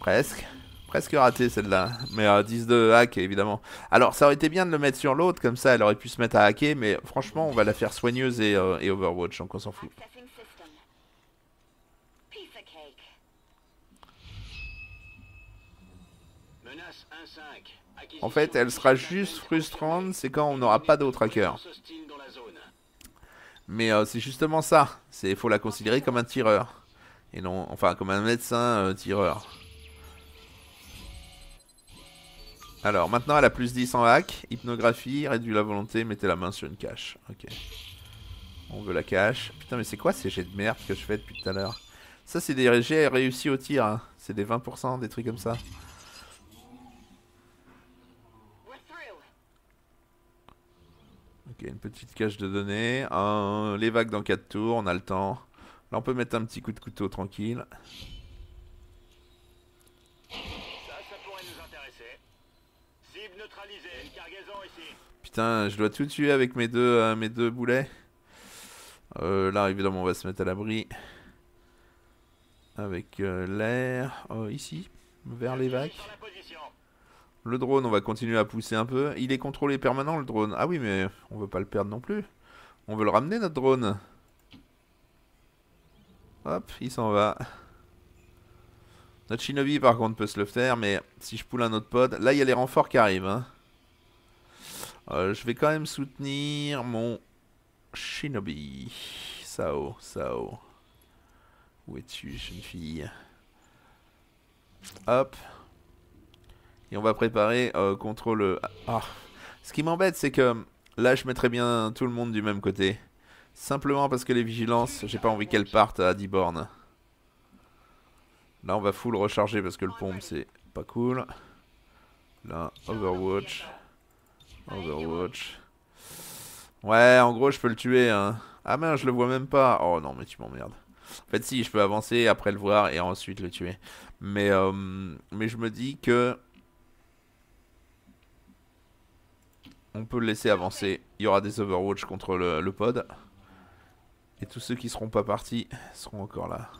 Presque. Presque raté celle-là. Mais à euh, 10 de hack évidemment. Alors ça aurait été bien de le mettre sur l'autre, comme ça elle aurait pu se mettre à hacker, mais franchement on va la faire soigneuse et, euh, et Overwatch, donc on s'en fout. En fait, elle sera juste frustrante, c'est quand on n'aura pas d'autres hackers. Mais euh, c'est justement ça. Il faut la considérer comme un tireur. Et non, enfin, comme un médecin euh, tireur. Alors, maintenant, elle a plus 10 en hack. Hypnographie, réduit la volonté, mettez la main sur une cache. Ok. On veut la cache. Putain, mais c'est quoi ces jets de merde que je fais depuis tout à l'heure Ça, c'est des jets réussis au tir. Hein. C'est des 20%, des trucs comme ça. une petite cache de données. les vagues dans 4 tours, on a le temps. Là, on peut mettre un petit coup de couteau tranquille. Putain, je dois tout tuer avec mes deux, euh, mes deux boulets. Euh, là, évidemment, on va se mettre à l'abri. Avec euh, l'air. ici, vers les vagues. Le drone, on va continuer à pousser un peu. Il est contrôlé permanent, le drone. Ah oui, mais on veut pas le perdre non plus. On veut le ramener, notre drone. Hop, il s'en va. Notre shinobi, par contre, peut se le faire, mais si je poule un autre pod... Là, il y a les renforts qui arrivent. Hein. Euh, je vais quand même soutenir mon shinobi. Sao, Sao. Où es-tu, jeune fille Hop. Et on va préparer euh, contre le... Ah. Ce qui m'embête, c'est que là, je mettrais bien tout le monde du même côté. Simplement parce que les vigilances, j'ai pas envie qu'elles partent à 10 Là, on va full recharger parce que le pompe, c'est pas cool. Là, Overwatch. Overwatch. Ouais, en gros, je peux le tuer. Hein. Ah mince, je le vois même pas. Oh non, mais tu m'emmerdes. En fait, si, je peux avancer, après le voir et ensuite le tuer. Mais, euh, mais je me dis que On peut le laisser avancer. Il y aura des Overwatch contre le, pod. Et tous ceux qui seront pas partis seront encore là.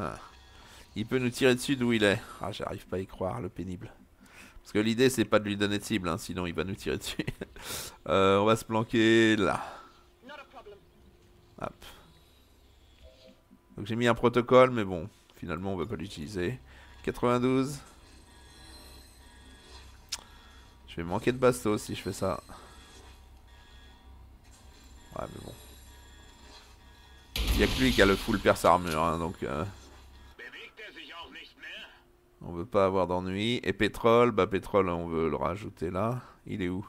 Ah. Il peut nous tirer dessus d'où il est. Ah, j'arrive pas à y croire, le pénible. Parce que l'idée, c'est pas de lui donner de cible, hein, sinon il va nous tirer dessus. *laughs* Euh, on va se planquer là. Hop. Donc j'ai mis un protocole, mais bon, finalement, on va pas l'utiliser. 92. Je vais manquer de bastos si je fais ça. Ouais, mais bon. Il n'y a que lui qui a le full perce armure, hein, donc... Euh. On veut pas avoir d'ennui. Et pétrole, bah pétrole, on veut le rajouter là. Il est où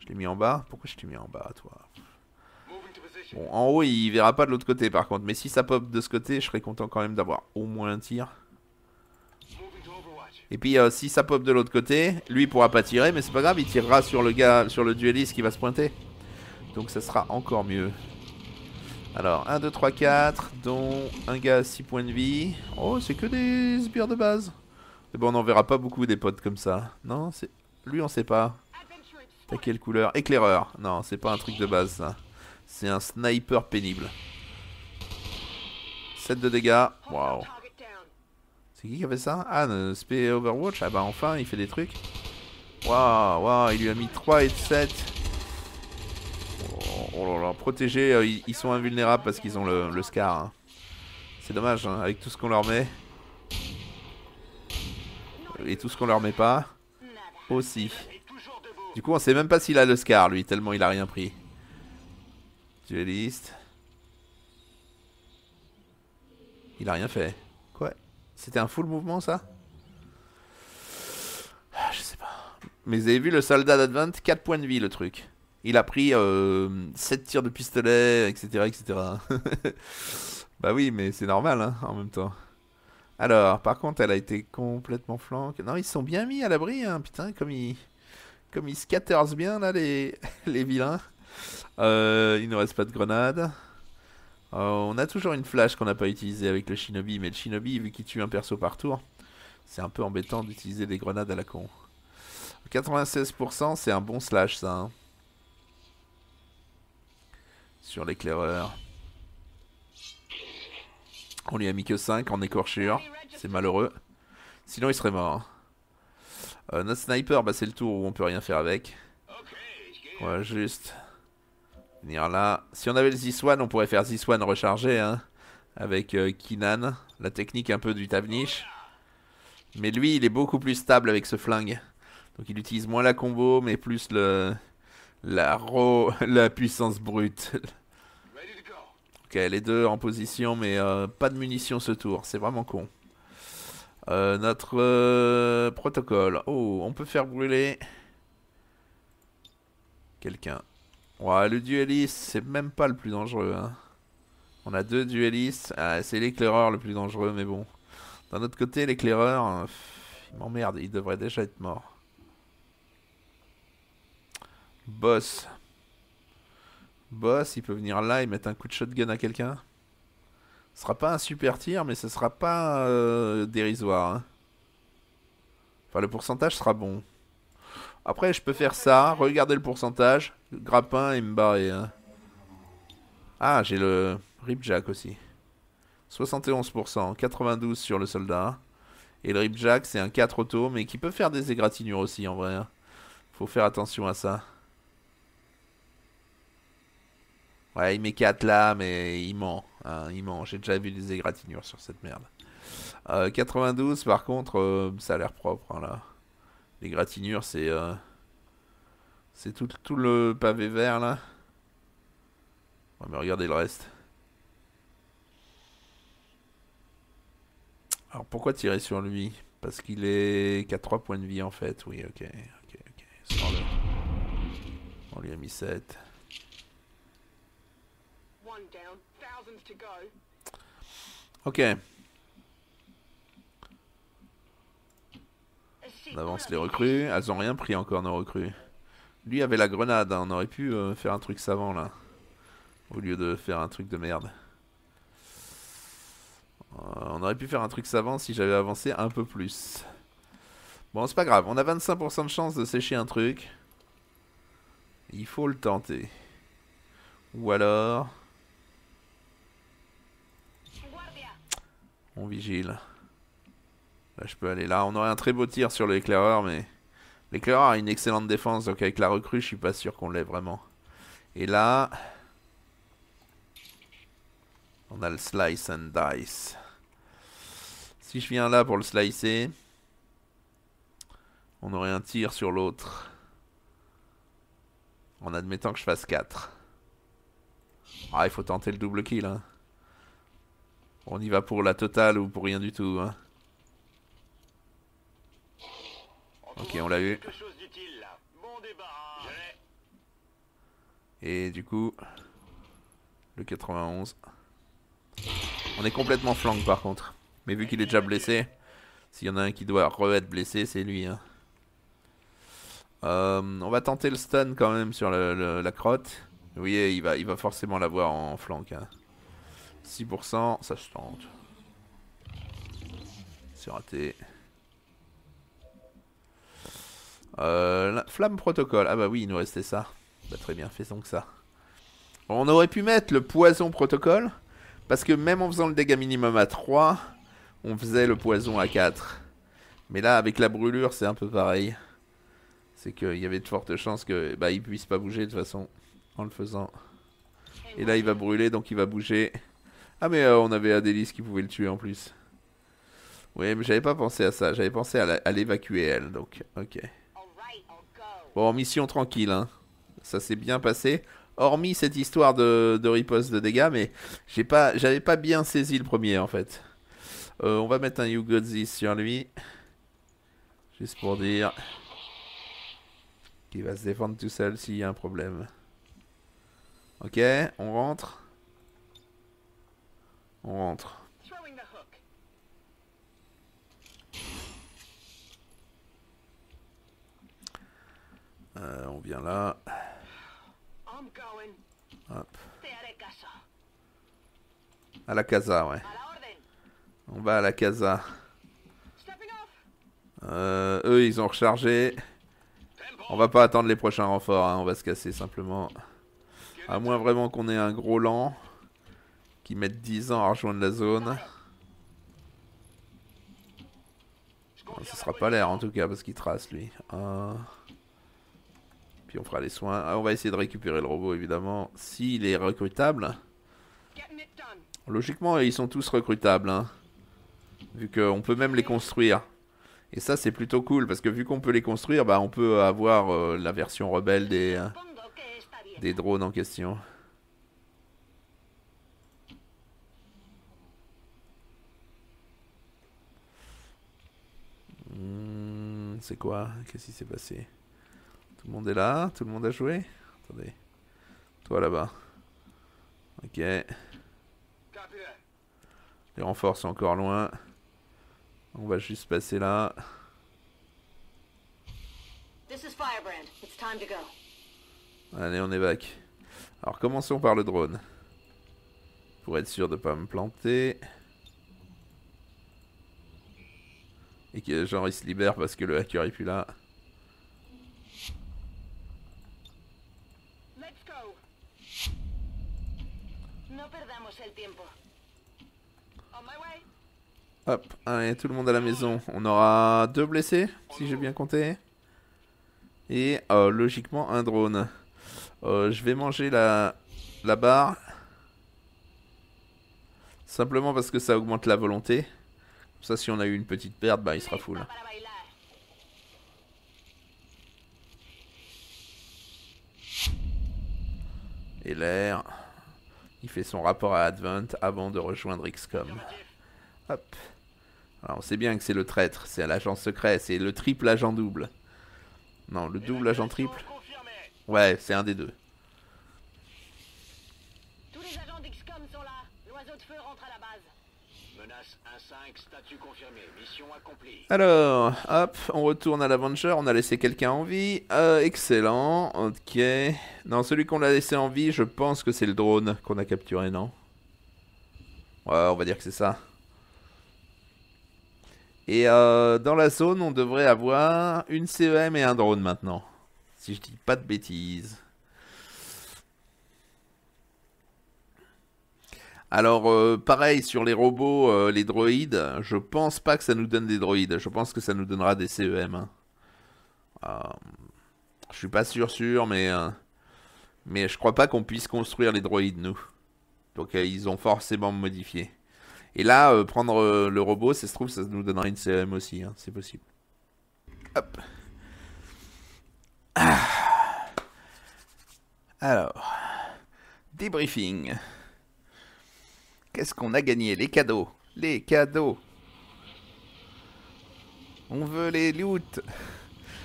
Je l'ai mis en bas Pourquoi je t'ai mis en bas, toi Bon, en haut, il verra pas de l'autre côté, par contre. Mais si ça pop de ce côté, je serais content quand même d'avoir au moins un tir. Et puis euh, si ça pop de l'autre côté, lui pourra pas tirer, mais c'est pas grave, il tirera sur le gars, sur le dueliste qui va se pointer. Donc ça sera encore mieux. Alors, 1, 2, 3, 4, dont un gars à 6 points de vie. Oh, c'est que des sbires de base. Et eh bon, on n'en verra pas beaucoup des potes comme ça. Non, c'est lui, on sait pas. T'as quelle couleur Éclaireur. Non, c'est pas un truc de base, ça. C'est un sniper pénible. 7 de dégâts. Waouh qui qui a fait ça Anne, ah, SP Overwatch Ah bah enfin, il fait des trucs. Waouh, waouh, il lui a mis 3 et 7. Oh, là là, protégés, euh, ils, sont invulnérables parce qu'ils ont le, scar. Hein. C'est dommage, hein, avec tout ce qu'on leur met. Et tout ce qu'on leur met pas. Aussi. Du coup, on sait même pas s'il a le scar, lui, tellement il a rien pris. Dueliste. Il a rien fait. C'était un full mouvement ça ah, Je sais pas. Mais vous avez vu le soldat d'Advent 4 points de vie le truc. Il a pris 7 euh, tirs de pistolet, etc. etc. *laughs* bah oui, mais c'est normal hein, en même temps. Alors, par contre, elle a été complètement flanque. Non, ils sont bien mis à l'abri, hein, putain, comme ils, comme ils bien là les, *laughs* les vilains. Euh, il ne reste pas de grenades. Euh, on a toujours une flash qu'on n'a pas utilisée avec le shinobi, mais le shinobi, vu qu'il tue un perso par tour, c'est un peu embêtant d'utiliser des grenades à la con. 96% c'est un bon slash ça. Hein. Sur l'éclaireur. On lui a mis que 5 en écorchure. C'est malheureux. Sinon il serait mort. Hein. Euh, notre sniper, bah, c'est le tour où on peut rien faire avec. Ouais juste si on avait le Ziswan, on pourrait faire Ziswan rechargé, hein, avec euh, Kinan, la technique un peu du Tavnish. Mais lui, il est beaucoup plus stable avec ce flingue. Donc il utilise moins la combo, mais plus le la, *laughs* la puissance brute. *laughs* ok, les deux en position, mais euh, pas de munitions ce tour. C'est vraiment con. Euh, notre protocole. Oh, on peut faire brûler quelqu'un. Ouais, le dueliste, c'est même pas le plus dangereux. Hein. On a deux duelistes. Ah, c'est l'éclaireur le plus dangereux, mais bon. D'un autre côté, l'éclaireur, euh, il m'emmerde, il devrait déjà être mort. Boss. Boss, il peut venir là et mettre un coup de shotgun à quelqu'un. Ce sera pas un super tir, mais ce sera pas euh, dérisoire. Hein. Enfin, le pourcentage sera bon. Après, je peux faire ça, regarder le pourcentage, grappin et me barrer. Hein. Ah, j'ai le ripjack aussi. 71%, 92 sur le soldat. Et le ripjack, c'est un 4 auto, mais qui peut faire des égratignures aussi, en vrai. Hein. Faut faire attention à ça. Ouais, il met 4 là, mais il ment. Hein, il ment. J'ai déjà vu des égratignures sur cette merde. 92, euh, par contre, euh, ça a l'air propre, là. Les gratinures, c'est... Euh, c'est tout, le pavé vert, là. On va me regarder le reste. Alors, pourquoi tirer sur lui Parce qu'il est qu'à 3 points de vie, en fait. Oui, ok, ok, ok. On lui a mis 7. Ok. On avance les recrues. Elles ont rien pris encore, nos recrues. Lui avait la grenade, hein. on aurait pu euh, faire un truc savant là. Au lieu de faire un truc de merde. Euh, on aurait pu faire un truc savant si j'avais avancé un peu plus. Bon, c'est pas grave, on a 25% de chance de sécher un truc. Il faut le tenter. Ou alors... On vigile. Là, bah, je peux aller là. On aurait un très beau tir sur l'éclaireur, mais... L'éclaireur a une excellente défense, donc avec la recrue, je suis pas sûr qu'on l'ait vraiment. Et là... On a le slice and dice. Si je viens là pour le slicer... On aurait un tir sur l'autre. En admettant que je fasse 4. Ah, il faut tenter le double kill, hein. On y va pour la totale ou pour rien du tout, hein. Ok, on l'a eu. Et du coup, le 91. On est complètement flank par contre. Mais vu qu'il est déjà blessé, s'il y en a un qui doit re-être blessé, c'est lui. Hein. Euh, on va tenter le stun quand même sur la crotte. Vous voyez, il va, il va forcément l'avoir en flank. 6%, hein. ça se tente. C'est raté. Euh, Flamme protocole. Ah bah oui, il nous restait ça. Bah, très bien, faisons que ça. On aurait pu mettre le poison protocole. Parce que même en faisant le dégât minimum à 3, on faisait le poison à 4. Mais là, avec la brûlure, c'est un peu pareil. C'est qu'il y avait de fortes chances que bah, puisse pas bouger de toute façon en le faisant. Et là, il va brûler, donc il va bouger. Ah mais euh, on avait Adélis qui pouvait le tuer en plus. Oui, mais j'avais pas pensé à ça. J'avais pensé à l'évacuer, elle, donc ok. Bon, mission tranquille, hein. Ça s'est bien passé. Hormis cette histoire de, riposte de dégâts, mais j'ai pas, j'avais pas bien saisi le premier en fait. Euh, on va mettre un Yugodzi sur lui. Juste pour dire qu'il va se défendre tout seul s'il y a un problème. Ok, on rentre. On rentre. Euh, on vient là. Hop. À la casa, ouais. On va à la casa. Euh, eux, ils ont rechargé. On va pas attendre les prochains renforts, hein. on va se casser simplement. À moins vraiment qu'on ait un gros lent qui mette 10 ans à rejoindre la zone. Ce sera pas l'air en tout cas parce qu'il trace lui. Ah on fera les soins. Ah, on va essayer de récupérer le robot, évidemment, s'il est recrutable. Logiquement, ils sont tous recrutables, hein, vu qu'on peut même les construire. Et ça, c'est plutôt cool, parce que vu qu'on peut les construire, bah, on peut avoir euh, la version rebelle des, euh, drones en question. Hmm, c'est quoi Qu'est-ce qui s'est passé tout le monde est là, tout le monde a joué. Attendez. Toi là-bas. Ok. Les renforts sont encore loin. On va juste passer là. Allez, on évacue. Alors commençons par le drone. Pour être sûr de ne pas me planter. Et que genre il se libère parce que le hacker est plus là. Hop, allez, tout le monde à la maison. On aura deux blessés, si j'ai bien compté. Et euh, logiquement un drone. Euh, je vais manger la, la barre. Simplement parce que ça augmente la volonté. Comme ça, si on a eu une petite perte, bah, il sera full. Et l'air. Il fait son rapport à Advent avant de rejoindre XCOM. Hop. Alors on sait bien que c'est le traître, c'est l'agent secret, c'est le triple agent double. Non, le double agent triple. Ouais, c'est un des deux. Tous les agents sont là. de feu rentre à la base. Menace statut confirmé. Mission accomplie. Alors, hop, on retourne à l'Avenger. On a laissé quelqu'un en vie. Euh, excellent, ok. Non, celui qu'on a laissé en vie, je pense que c'est le drone qu'on a capturé, non Ouais, on va dire que c'est ça. Et euh, dans la zone, on devrait avoir une CEM et un drone maintenant. Si je dis pas de bêtises. Alors, euh, pareil, sur les robots, euh, les droïdes, je pense pas que ça nous donne des droïdes. Je pense que ça nous donnera des CEM. Hein. je suis pas sûr, sûr, mais... mais je crois pas qu'on puisse construire les droïdes, nous. Donc, ils ont forcément modifié. Et là, euh, prendre euh, le robot, ça se trouve, ça nous donnera une CM aussi, hein, c'est possible. Hop. Ah. Alors, débriefing. Qu'est-ce qu'on a gagné Les cadeaux. Les cadeaux. On veut les loot.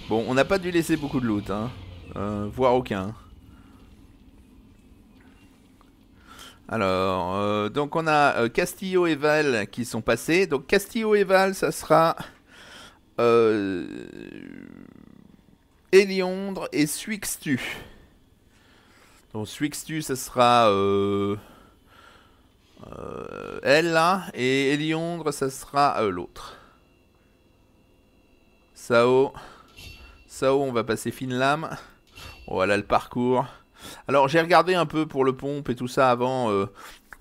Bon, on n'a pas dû laisser beaucoup de loot, hein. Euh, voire aucun. Alors, euh, donc on a euh, Castillo et Val qui sont passés. Donc Castillo et Val, ça sera euh, Eliondre et Suixtu. Donc Suixtu, ça sera elle là, et Eliondre, ça sera l'autre. Sao. Sao, on va passer Finlam. Voilà le parcours. Alors j'ai regardé un peu pour le pompe et tout ça avant. Euh,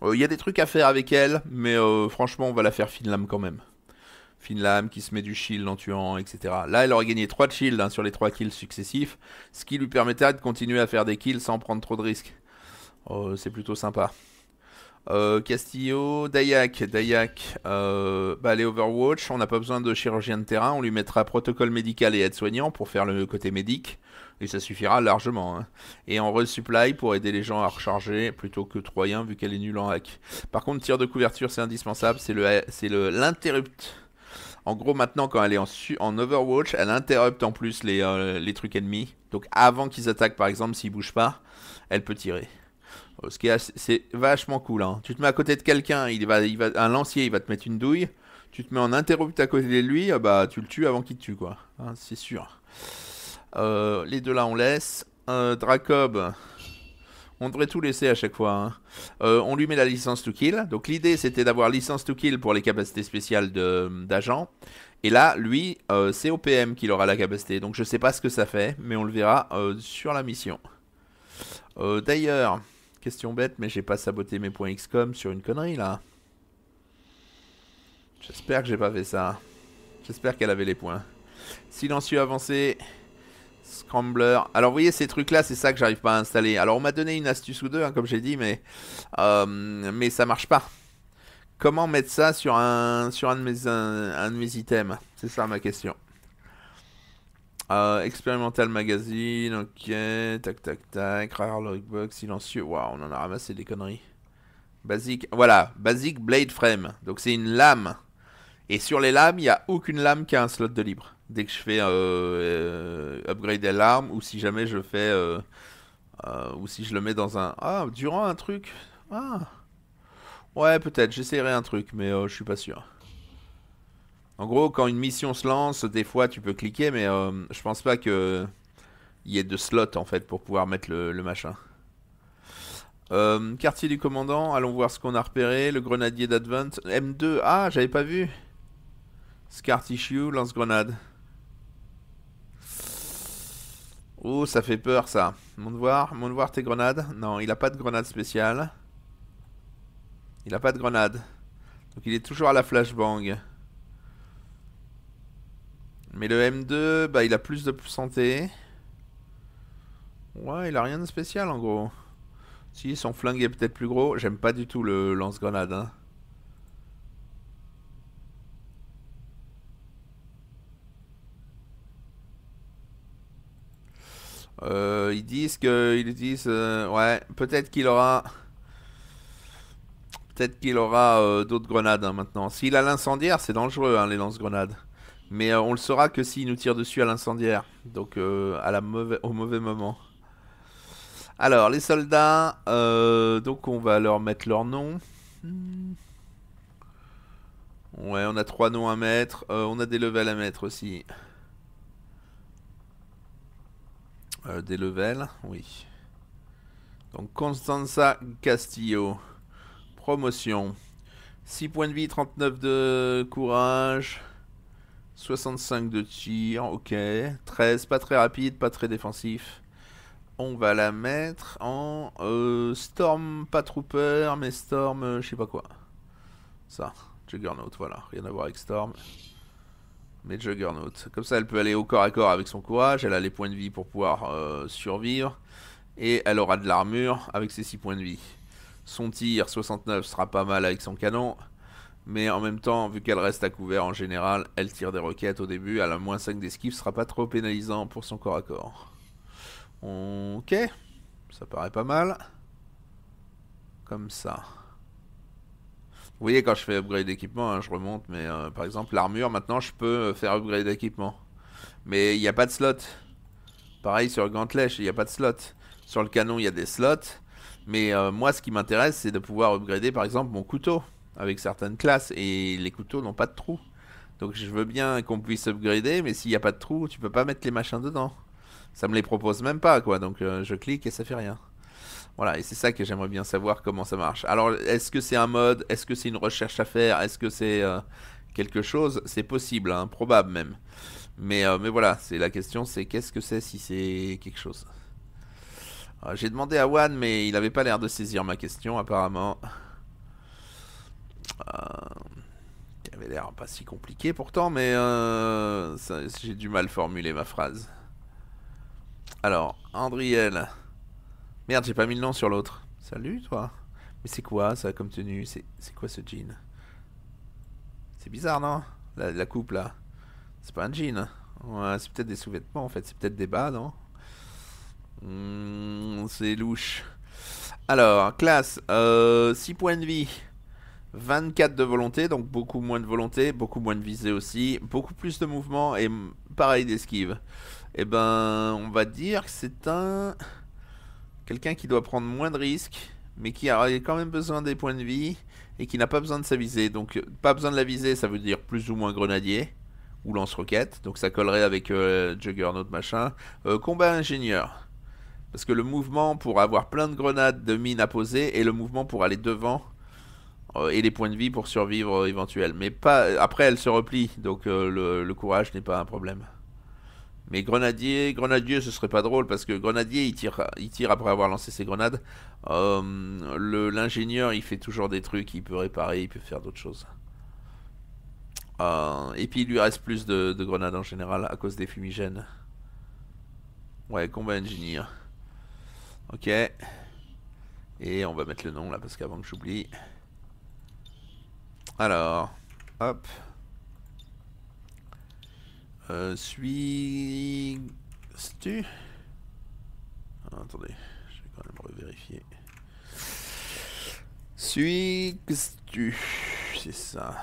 euh, il y a des trucs à faire avec elle, mais euh, franchement on va la faire lame quand même. lame, qui se met du shield en tuant, etc. Là, elle aurait gagné 3 de shield sur les 3 kills successifs, ce qui lui permettra de continuer à faire des kills sans prendre trop de risques. Oh, c'est plutôt sympa. Castillo, Dayak, Dayak, bah, les Overwatch, on n'a pas besoin de chirurgien de terrain, on lui mettra protocole médical et aide-soignant pour faire le côté médic et ça suffira largement. Hein. Et en resupply pour aider les gens à recharger plutôt que Troyen vu qu'elle est nulle en hack. Par contre, tir de couverture, c'est indispensable, c'est le l'interrupt. En gros, maintenant, quand elle est en, en Overwatch, elle interrupte en plus euh, les, trucs ennemis. Donc avant qu'ils attaquent, par exemple, s'ils bougent pas, elle peut tirer. Euh, ce qui est, c'est vachement cool. Hein. Tu te mets à côté de quelqu'un, il va, il va, un lancier, il va te mettre une douille. Tu te mets en interrupt à côté de lui, ah bah tu le tues avant qu'il te tue, quoi. Hein, c'est sûr. Euh, les deux là, on laisse. Euh, Dracob, on devrait tout laisser à chaque fois. Hein. Euh, on lui met la licence to kill. Donc l'idée, c'était d'avoir licence to kill pour les capacités spéciales d'agent. Et là, lui, c'est OPM qu'il aura la capacité. Donc je sais pas ce que ça fait, mais on le verra sur la mission. D'ailleurs, question bête, mais j'ai pas saboté mes points XCOM sur une connerie là. J'espère que j'ai pas fait ça. J'espère qu'elle avait les points. Silencieux avancé. Alors vous voyez ces trucs là, c'est ça que j'arrive pas à installer. Alors on m'a donné une astuce ou deux, hein, comme j'ai dit, mais, euh, mais ça marche pas. Comment mettre ça sur un, sur un, de, mes, un, de mes items C'est ça ma question. Euh, Expérimental Magazine, ok, tac tac tac, Rare Logbox, silencieux, waouh, on en a ramassé des conneries. Basique, voilà, Basic Blade Frame, donc c'est une lame. Et sur les lames, il n'y a aucune lame qui a un slot de libre dès que je fais euh, euh, upgrade upgrade l'arme ou si jamais je fais euh, ou si je le mets dans un ah durant un truc ah ouais peut-être j'essaierai un truc mais je suis pas sûr en gros quand une mission se lance des fois tu peux cliquer mais je pense pas que il y ait de slot en fait pour pouvoir mettre le, le machin quartier du commandant, allons voir ce qu'on a repéré. Le grenadier d'Advent M2, ah, j'avais pas vu. Scar tissue, lance-grenade. Oh, ça fait peur ça. Mon devoir, mon tes grenades. Non, il a pas de grenade spéciale. Il a pas de grenade. Donc il est toujours à la flashbang. Mais le M2, bah il a plus de santé. Ouais, il a rien de spécial en gros. Si, son flingue est peut-être plus gros. J'aime pas du tout le lance-grenade. Hein. Euh, ils disent que. disent. Euh, ouais, peut-être qu'il aura. Peut-être qu'il aura euh, d'autres grenades hein, maintenant. S'il a l'incendiaire, c'est dangereux, hein, les lance-grenades. Mais on le saura que s'il nous tire dessus à l'incendiaire. Donc, à la mauvais, au mauvais moment. Alors, les soldats. donc, on va leur mettre leur nom. Ouais, on a trois noms à mettre. on a des levels à mettre aussi. Euh, des levels, oui. Donc Constanza Castillo, promotion. 6 points de vie, 39 de courage, 65 de tir, ok. 13, pas très rapide, pas très défensif. On va la mettre en euh, Storm, pas Trooper, mais Storm, euh, je sais pas quoi. Ça, Juggernaut, voilà, rien à voir avec Storm. Mais Juggernaut. Comme ça, elle peut aller au corps à corps avec son courage. Elle a les points de vie pour pouvoir euh, survivre. Et elle aura de l'armure avec ses 6 points de vie. Son tir 69 sera pas mal avec son canon. Mais en même temps, vu qu'elle reste à couvert en général, elle tire des roquettes au début. Elle a moins 5 d'esquive. sera pas trop pénalisant pour son corps à corps. Ok. Ça paraît pas mal. Comme ça. Vous voyez, quand je fais upgrade d'équipement, hein, je remonte, mais euh, par exemple, l'armure, maintenant, je peux euh, faire upgrade d'équipement. Mais il n'y a pas de slot. Pareil sur le il n'y a pas de slot. Sur le canon, il y a des slots. Mais euh, moi, ce qui m'intéresse, c'est de pouvoir upgrader, par exemple, mon couteau avec certaines classes. Et les couteaux n'ont pas de trou. Donc je veux bien qu'on puisse upgrader, mais s'il n'y a pas de trou, tu peux pas mettre les machins dedans. Ça me les propose même pas, quoi. Donc je clique et ça fait rien. Voilà, et c'est ça que j'aimerais bien savoir comment ça marche. Alors, est-ce que c'est un mode Est-ce que c'est une recherche à faire Est-ce que c'est euh, quelque chose C'est possible, hein, probable même. Mais, euh, mais voilà, c'est la question, c'est qu'est-ce que c'est si c'est quelque chose euh, J'ai demandé à Wan, mais il n'avait pas l'air de saisir ma question apparemment. Il avait l'air pas si compliqué pourtant, mais j'ai du mal formuler ma phrase. Alors, Andriel. Merde, j'ai pas mis le nom sur l'autre. Salut, toi. Mais c'est quoi, ça, comme tenue C'est quoi, ce jean C'est bizarre, non la, coupe, là. C'est pas un jean. c'est peut-être des sous-vêtements, en fait. C'est peut-être des bas, non hmm, C'est louche. Alors, classe, 6 euh, points de vie. 24 de volonté, donc beaucoup moins de volonté, beaucoup moins de visée aussi, beaucoup plus de mouvement et pareil d'esquive. Et eh ben, on va dire que c'est un... Quelqu'un qui doit prendre moins de risques, mais qui a quand même besoin des points de vie et qui n'a pas besoin de sa visée. Donc, pas besoin de la visée, ça veut dire plus ou moins grenadier ou lance-roquette. Donc, ça collerait avec euh, Juggernaut, machin. Euh, combat ingénieur. Parce que le mouvement pour avoir plein de grenades de mines à poser et le mouvement pour aller devant euh, et les points de vie pour survivre éventuels. Mais pas après, elle se replie, donc le courage n'est pas un problème. Mais Grenadier, Grenadier, ce serait pas drôle parce que Grenadier, il tire, il tire après avoir lancé ses grenades. Euh, l'ingénieur, il fait toujours des trucs, il peut réparer, il peut faire d'autres choses. Euh, et puis il lui reste plus de, de, grenades en général à cause des fumigènes. Ouais, combat ingénieur. Ok. Et on va mettre le nom là parce qu'avant que j'oublie. Alors, hop. Euh, suis... tu ah, Attendez, je vais quand même revérifier. Suis... tu C'est ça.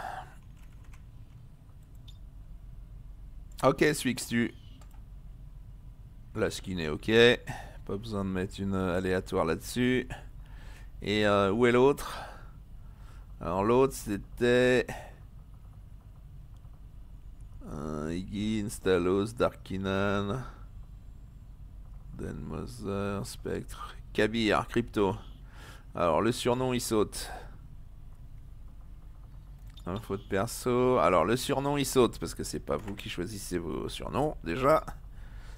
Ok, Suix-tu. La skin est ok. Pas besoin de mettre une euh, aléatoire là-dessus. Et euh, où est l'autre Alors l'autre c'était... Euh, Iggy, Instalos, Darkinan, Denmoser, Spectre, Kabir, Crypto. Alors le surnom il saute. Info de perso. Alors le surnom il saute parce que c'est pas vous qui choisissez vos surnoms déjà.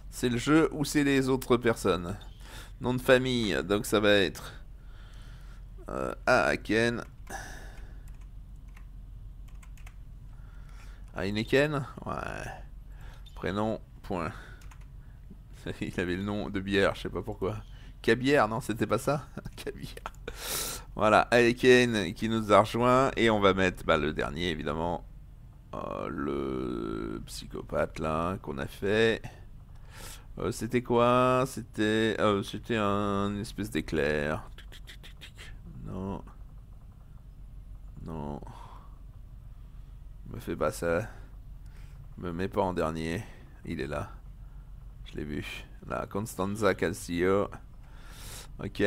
C'est le jeu ou c'est les autres personnes. Nom de famille, donc ça va être euh, Aken. Heineken Ouais. Prénom, point. *laughs* Il avait le nom de bière, je sais pas pourquoi. Cabière, non, c'était pas ça *laughs* Cabière. Voilà, Heineken qui nous a rejoint. Et on va mettre bah, le dernier, évidemment. Euh, le psychopathe, là, qu'on a fait. Euh, c'était quoi C'était euh, c'était un espèce d'éclair. Non. Non. Me fait pas ça. Me met pas en dernier. Il est là. Je l'ai vu. La Constanza Calcio. Ok.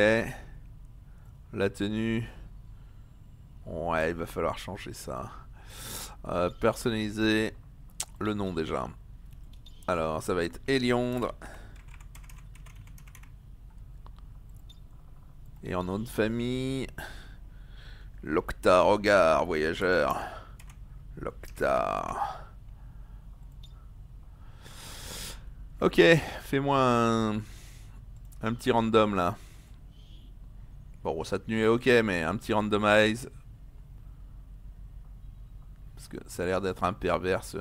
La tenue. Ouais, il va falloir changer ça. Euh, personnaliser le nom déjà. Alors, ça va être Eliondre. Et en nom de famille, Locta regard voyageur. L'octa. Ok, fais-moi un... petit random là. Bon, sa tenue est ok, mais un petit randomize. Parce que ça a l'air d'être un pervers, ce...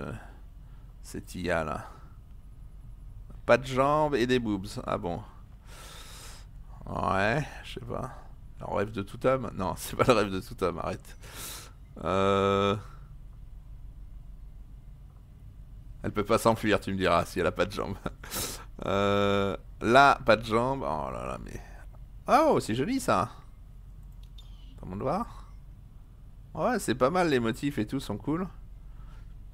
cette IA là. Pas de jambes et des boobs. Ah bon. Ouais, je sais pas. Le rêve de tout homme Non, *laughs* c'est pas le rêve de tout homme, arrête. Euh... Elle peut pas s'enfuir, tu me diras, si elle a pas de jambes. *laughs* Euh, là, pas de jambes. Oh là là, mais... Oh, c'est joli ça Comment le voir Ouais, c'est pas mal, les motifs et tout sont cool.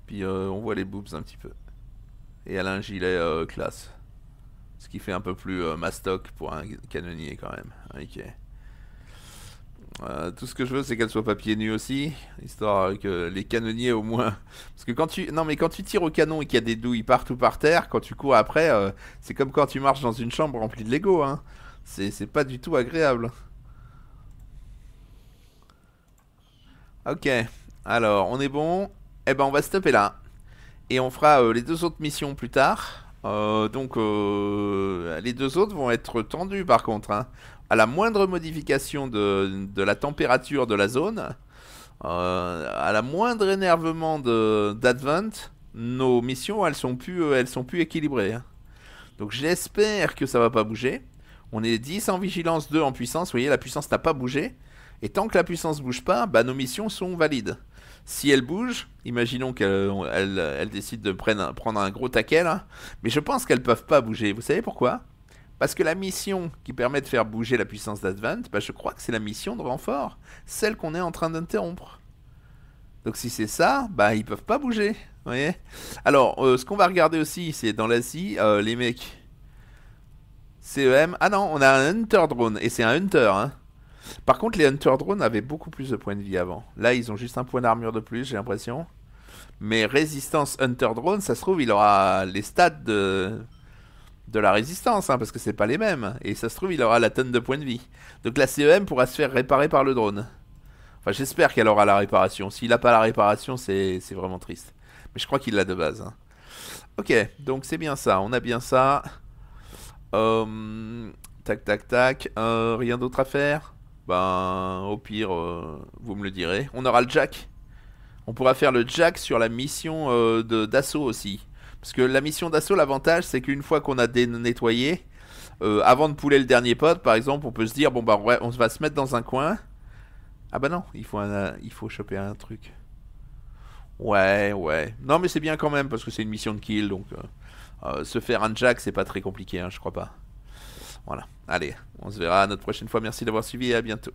Puis euh, on voit les boobs un petit peu. Et elle a un gilet euh, classe. Ce qui fait un peu plus euh, mastoc pour un canonnier quand même. Ok. Euh, tout ce que je veux, c'est qu'elle soit pas pieds nus aussi, histoire que les canonniers au moins. Parce que quand tu, non mais quand tu tires au canon et qu'il y a des douilles partout par terre, quand tu cours après, euh, c'est comme quand tu marches dans une chambre remplie de Lego, hein. C'est pas du tout agréable. Ok, alors on est bon. Eh ben on va stopper là et on fera euh, les deux autres missions plus tard. donc les deux autres vont être tendues par contre. Hein à la moindre modification de, la température de la zone, euh, à la moindre énervement d'Advent, nos missions elles sont plus, euh, elles sont plus équilibrées. Hein. Donc j'espère que ça va pas bouger. On est 10 en vigilance, 2 en puissance. Vous voyez, la puissance n'a pas bougé. Et tant que la puissance bouge pas, bah, nos missions sont valides. Si elle bouge, imaginons qu'elle elle, décide de prendre un gros taquet mais je pense qu'elles peuvent pas bouger. Vous savez pourquoi parce que la mission qui permet de faire bouger la puissance d'Advent, bah, je crois que c'est la mission de renfort, celle qu'on est en train d'interrompre. Donc si c'est ça, bah ils peuvent pas bouger, Alors, euh, ce qu'on va regarder aussi, c'est dans l'Asie, euh, les mecs. CEM, ah non, on a un Hunter Drone, et c'est un Hunter, hein. Par contre, les Hunter Drones avaient beaucoup plus de points de vie avant. Là, ils ont juste un point d'armure de plus, j'ai l'impression. Mais résistance Hunter Drone, ça se trouve, il aura les stats de de la résistance, hein, parce que c'est pas les mêmes. Et ça se trouve, il aura la tonne de points de vie. Donc la CEM pourra se faire réparer par le drone. Enfin, j'espère qu'elle aura la réparation. S'il n'a pas la réparation, c'est vraiment triste. Mais je crois qu'il l'a de base. Hein. Ok, donc c'est bien ça. On a bien ça. Hum, tac, tac, tac. Euh, rien d'autre à faire Ben, au pire, euh, vous me le direz. On aura le jack. On pourra faire le jack sur la mission euh, d'assaut aussi. Parce que la mission d'assaut, l'avantage, c'est qu'une fois qu'on a nettoyé, euh, avant de pouler le dernier pote, par exemple, on peut se dire bon bah ouais, on va se mettre dans un coin. Ah bah non, il faut, il faut choper un truc. Ouais, ouais. Non mais c'est bien quand même parce que c'est une mission de kill, donc euh, euh, se faire un jack, c'est pas très compliqué, hein, je crois pas. Voilà. Allez, on se verra à notre prochaine fois. Merci d'avoir suivi et à bientôt.